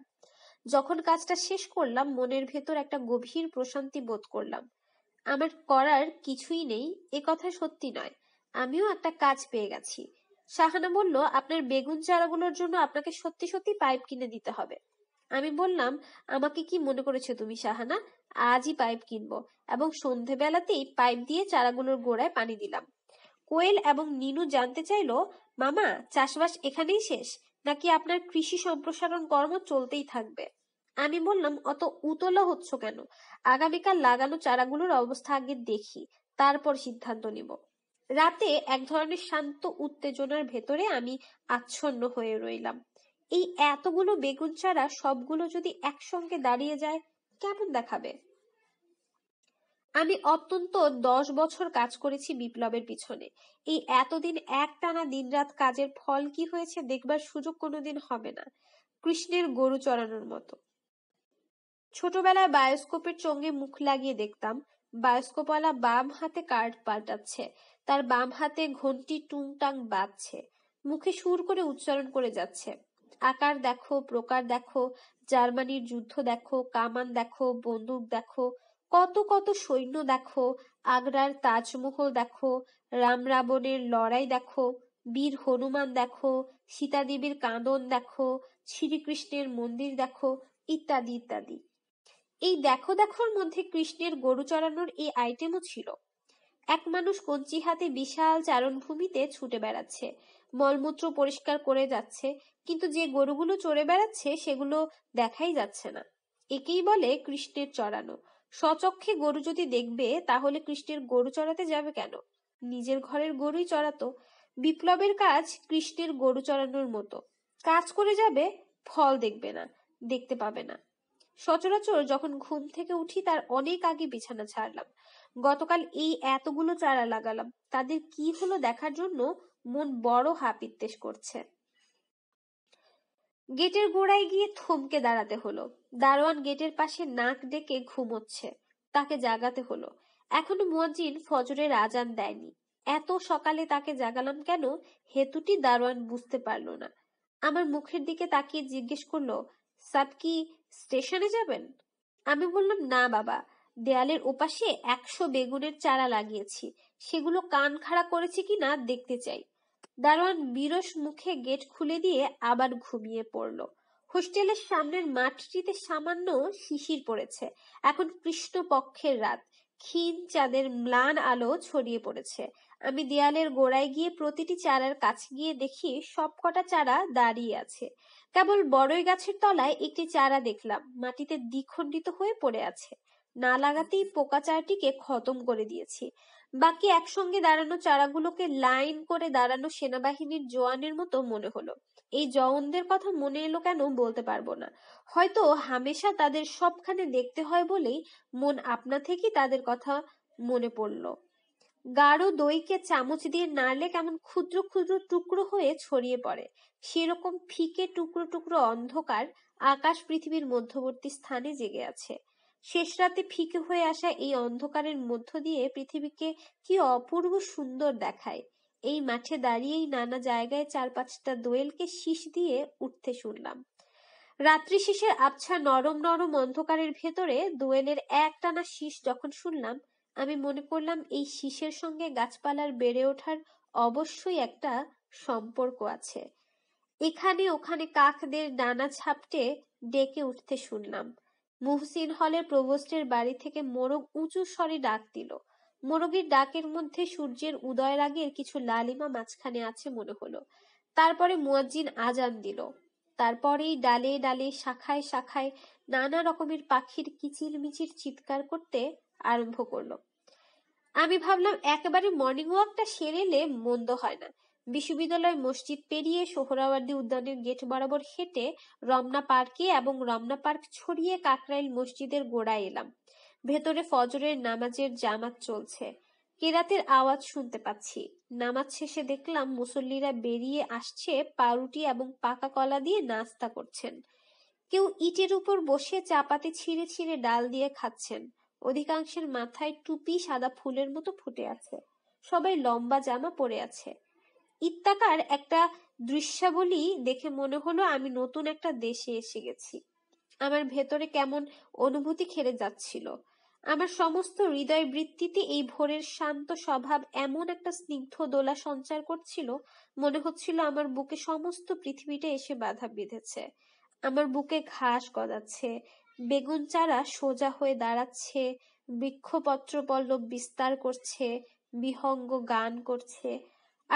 যখন কাজটা শেষ করলাম মনের ভেতর একটা গভীর প্রশান্তি বোধ করলাম আমার করার কিছুই নেই এ কথা সত্যি নয় আমিও একটা কাজ পেয়ে গেছি শাহানা বলল আপনার বেগুন চারাগুলোর জন্য আপনাকে সত্যি সত্যি পাইপ কিনে দিতে হবে আমি বললাম আমাকে কি মনে করেছো তুমি সাহানা আজই পাইপ কিনবো এবং সন্ধেবেলাতেই পাইপ দিয়ে চারাগুলোর গোড়ায় পানি দিলাম কোয়েল এবং নিনু জানতে চাইল মামা চাষবাস এখানেই শেষ নাকি আপনার কৃষি সম্প্রসারণ কর্ম চলতেই থাকবে আমি বললাম অত উতলা হচ্ছ কেন আগামীকাল লাগানো চারাগুলোর অবস্থা আগে দেখি তারপর সিদ্ধান্ত নিব রাতে এক ধরনের শান্ত উত্তেজনার ভেতরে আমি আচ্ছন্ন হয়ে রইলাম এই এতগুলো বেগুন চারা সবগুলো যদি একসঙ্গে দাঁড়িয়ে যায় কেমন দেখাবে আমি অত্যন্ত দশ বছর কাজ করেছি বিপ্লবের পিছনে এই এতদিন এক টানা দিনরাত কাজের ফল কি হয়েছে দেখবার সুযোগ কোনোদিন হবে না কৃষ্ণের গরু চড়ানোর মতো ছোটবেলায় বায়োস্কোপের চঙ্গে মুখ লাগিয়ে দেখতাম বায়োস্কোপওয়ালা বাম হাতে কার্ড পাল্টাচ্ছে তার বাম হাতে ঘন্টি টুংটাং বাজছে মুখে সুর করে উচ্চারণ করে যাচ্ছে আকার দেখো প্রকার দেখো জার্মানির যুদ্ধ দেখো কামান দেখো বন্দুক দেখো কত কত সৈন্য দেখো আগ্রার তাজমহল দেখো রাম রাবণের লড়াই দেখো বীর হনুমান দেখো সীতাদেবীর কাঁদন দেখো শ্রীকৃষ্ণের মন্দির দেখো ইত্যাদি ইত্যাদি এই দেখো দেখোর মধ্যে কৃষ্ণের গরু চড়ানোর এই আইটেমও ছিল এক মানুষ কঞ্চি হাতে বিশাল চারণভূমিতে ছুটে বেড়াচ্ছে মলমূত্র পরিষ্কার করে যাচ্ছে কিন্তু যে গরুগুলো চড়ে বেড়াচ্ছে সেগুলো দেখাই যাচ্ছে না একেই বলে কৃষ্ণের চড়ানো সচক্ষে গরু যদি দেখবে তাহলে কৃষ্ণের গরু চড়াতে যাবে কেন নিজের ঘরের গরুই চড়াতো বিপ্লবের কাজ কৃষ্ণের গরু চড়ানোর মতো কাজ করে যাবে ফল দেখবে না দেখতে পাবে না সচরাচর যখন ঘুম থেকে উঠি তার অনেক আগে বিছানা ছাড়লাম গতকাল এই এতগুলো চারা লাগালাম তাদের কি হলো দেখার জন্য মন বড় হাপিত্তেষ করছে গেটের গোড়ায় গিয়ে থমকে দাঁড়াতে হলো দারোয়ান গেটের পাশে নাক ডেকে ঘুমোচ্ছে তাকে জাগাতে হলো এখনো মজিন ফজরের আজান দেয়নি এত সকালে তাকে জাগালাম কেন হেতুটি দারোয়ান বুঝতে পারল না আমার মুখের দিকে তাকিয়ে জিজ্ঞেস করলো সাব কি স্টেশনে যাবেন আমি বললাম না বাবা দেয়ালের ওপাশে একশো বেগুনের চারা লাগিয়েছি সেগুলো কান খাড়া করেছে কি না দেখতে চাই দারোয়ান বিরস মুখে গেট খুলে দিয়ে আবার ঘুমিয়ে পড়ল হোস্টেলের সামনের মাঠটিতে সামান্য শিশির পড়েছে এখন কৃষ্ণপক্ষের রাত ক্ষীণ চাঁদের ম্লান আলো ছড়িয়ে পড়েছে আমি দেয়ালের গোড়ায় গিয়ে প্রতিটি চারার কাছে গিয়ে দেখি সবকটা চারা দাঁড়িয়ে আছে কেবল বড়ই গাছের তলায় একটি চারা দেখলাম মাটিতে দ্বিখণ্ডিত হয়ে পড়ে আছে না লাগাতেই পোকা চারটিকে খতম করে দিয়েছি বাকি একসঙ্গে দাঁড়ানো চারাগুলোকে লাইন করে দাঁড়ানো সেনাবাহিনীর জোয়ানের মতো মনে হলো এই জওয়ানদের কথা মনে এলো কেন বলতে পারবো না হয়তো হামেশা তাদের সবখানে দেখতে হয় বলেই মন আপনা থেকেই তাদের কথা মনে পড়ল গাঢ় দইকে চামচ দিয়ে নাড়লে কেমন ক্ষুদ্র ক্ষুদ্র টুকরো হয়ে ছড়িয়ে পড়ে সেরকম ফিকে টুকরো টুকরো অন্ধকার আকাশ পৃথিবীর মধ্যবর্তী স্থানে জেগে আছে শেষ রাতে ফিকে হয়ে আসা এই অন্ধকারের মধ্য দিয়ে পৃথিবীকে কি অপূর্ব সুন্দর দেখায় এই মাঠে দাঁড়িয়েই নানা জায়গায় চার পাঁচটা দোয়েলকে শীষ দিয়ে উঠতে শুনলাম রাত্রি শেষের আবছা নরম নরম অন্ধকারের ভেতরে দোয়েলের একটানা শীষ যখন শুনলাম আমি মনে করলাম এই শীষের সঙ্গে গাছপালার বেড়ে ওঠার অবশ্যই একটা সম্পর্ক আছে এখানে ওখানে কাকদের ডানা ছাপটে ডেকে উঠতে শুনলাম মুহসিন হলের প্রভোস্টের বাড়ি থেকে মোরগ উঁচু স্বরে ডাক দিল মোরগের ডাকের মধ্যে সূর্যের উদয়ের আগে কিছু লালিমা মাঝখানে আছে মনে হলো তারপরে মুয়াজ্জিন আজান দিল তারপরেই ডালে ডালে শাখায় শাখায় নানা রকমের পাখির কিচির মিচির চিৎকার করতে আরম্ভ করলো আমি ভাবলাম একেবারে মর্নিং ওয়াকটা সেরেলে মন্দ হয় না বিশ্ববিদ্যালয় মসজিদ পেরিয়ে সোহরাওয়ার্দী উদ্যানের গেট বরাবর হেঁটে রমনা পার্কে এবং রমনা পার্ক ছড়িয়ে কাকরাইল মসজিদের গোড়ায় এলাম ভেতরে ফজরের নামাজের জামাত চলছে কেরাতের আওয়াজ শুনতে পাচ্ছি নামাজ শেষে দেখলাম মুসল্লিরা বেরিয়ে আসছে পাউরুটি এবং পাকা কলা দিয়ে নাস্তা করছেন কেউ ইটের উপর বসে চাপাতে ছিঁড়ে ছিঁড়ে ডাল দিয়ে খাচ্ছেন অধিকাংশের মাথায় টুপি সাদা ফুলের মতো ফুটে আছে সবাই লম্বা জামা পরে আছে ইত্তাকার একটা দৃশ্যাবলী দেখে মনে হলো আমি নতুন একটা দেশে এসে গেছি আমার ভেতরে কেমন অনুভূতি খেলে যাচ্ছিল আমার সমস্ত হৃদয় বৃত্তিতে এই ভোরের শান্ত স্বভাব এমন একটা স্নিগ্ধ দোলা সঞ্চার করছিল মনে হচ্ছিল আমার বুকে সমস্ত পৃথিবীটা এসে বাধা বেঁধেছে আমার বুকে ঘাস গজাচ্ছে বেগুন চারা সোজা হয়ে দাঁড়াচ্ছে বৃক্ষপত্র পল্লব বিস্তার করছে বিহঙ্গ গান করছে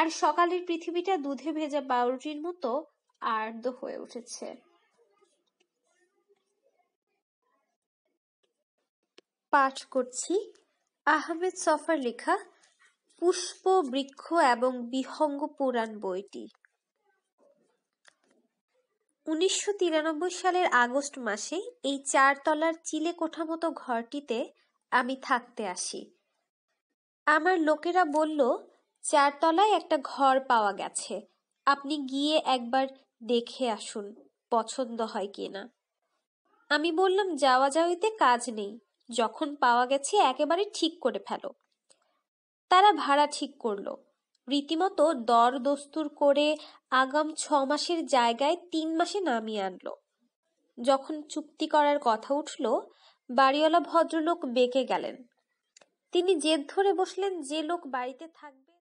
আর সকালের পৃথিবীটা দুধে ভেজা বাউরির মতো আর্দ্র হয়ে উঠেছে পাঠ করছি আহমেদ সফার লেখা পুষ্প বৃক্ষ এবং বিহঙ্গ পুরাণ বইটি উনিশশো সালের আগস্ট মাসে এই চারতলার চিলে কোঠা মতো ঘরটিতে আমি থাকতে আসি আমার লোকেরা বলল চারতলায় একটা ঘর পাওয়া গেছে আপনি গিয়ে একবার দেখে আসুন পছন্দ হয় কিনা আমি বললাম যাওয়া যাওয়িতে কাজ নেই যখন পাওয়া গেছে একেবারে ঠিক করে ফেলো তারা ভাড়া ঠিক করলো রীতিমতো দর দস্তুর করে আগাম ছ মাসের জায়গায় তিন মাসে নামিয়ে আনলো যখন চুক্তি করার কথা উঠল বাড়িওয়ালা ভদ্রলোক বেঁকে গেলেন তিনি জেদ ধরে বসলেন যে লোক বাড়িতে থাকবে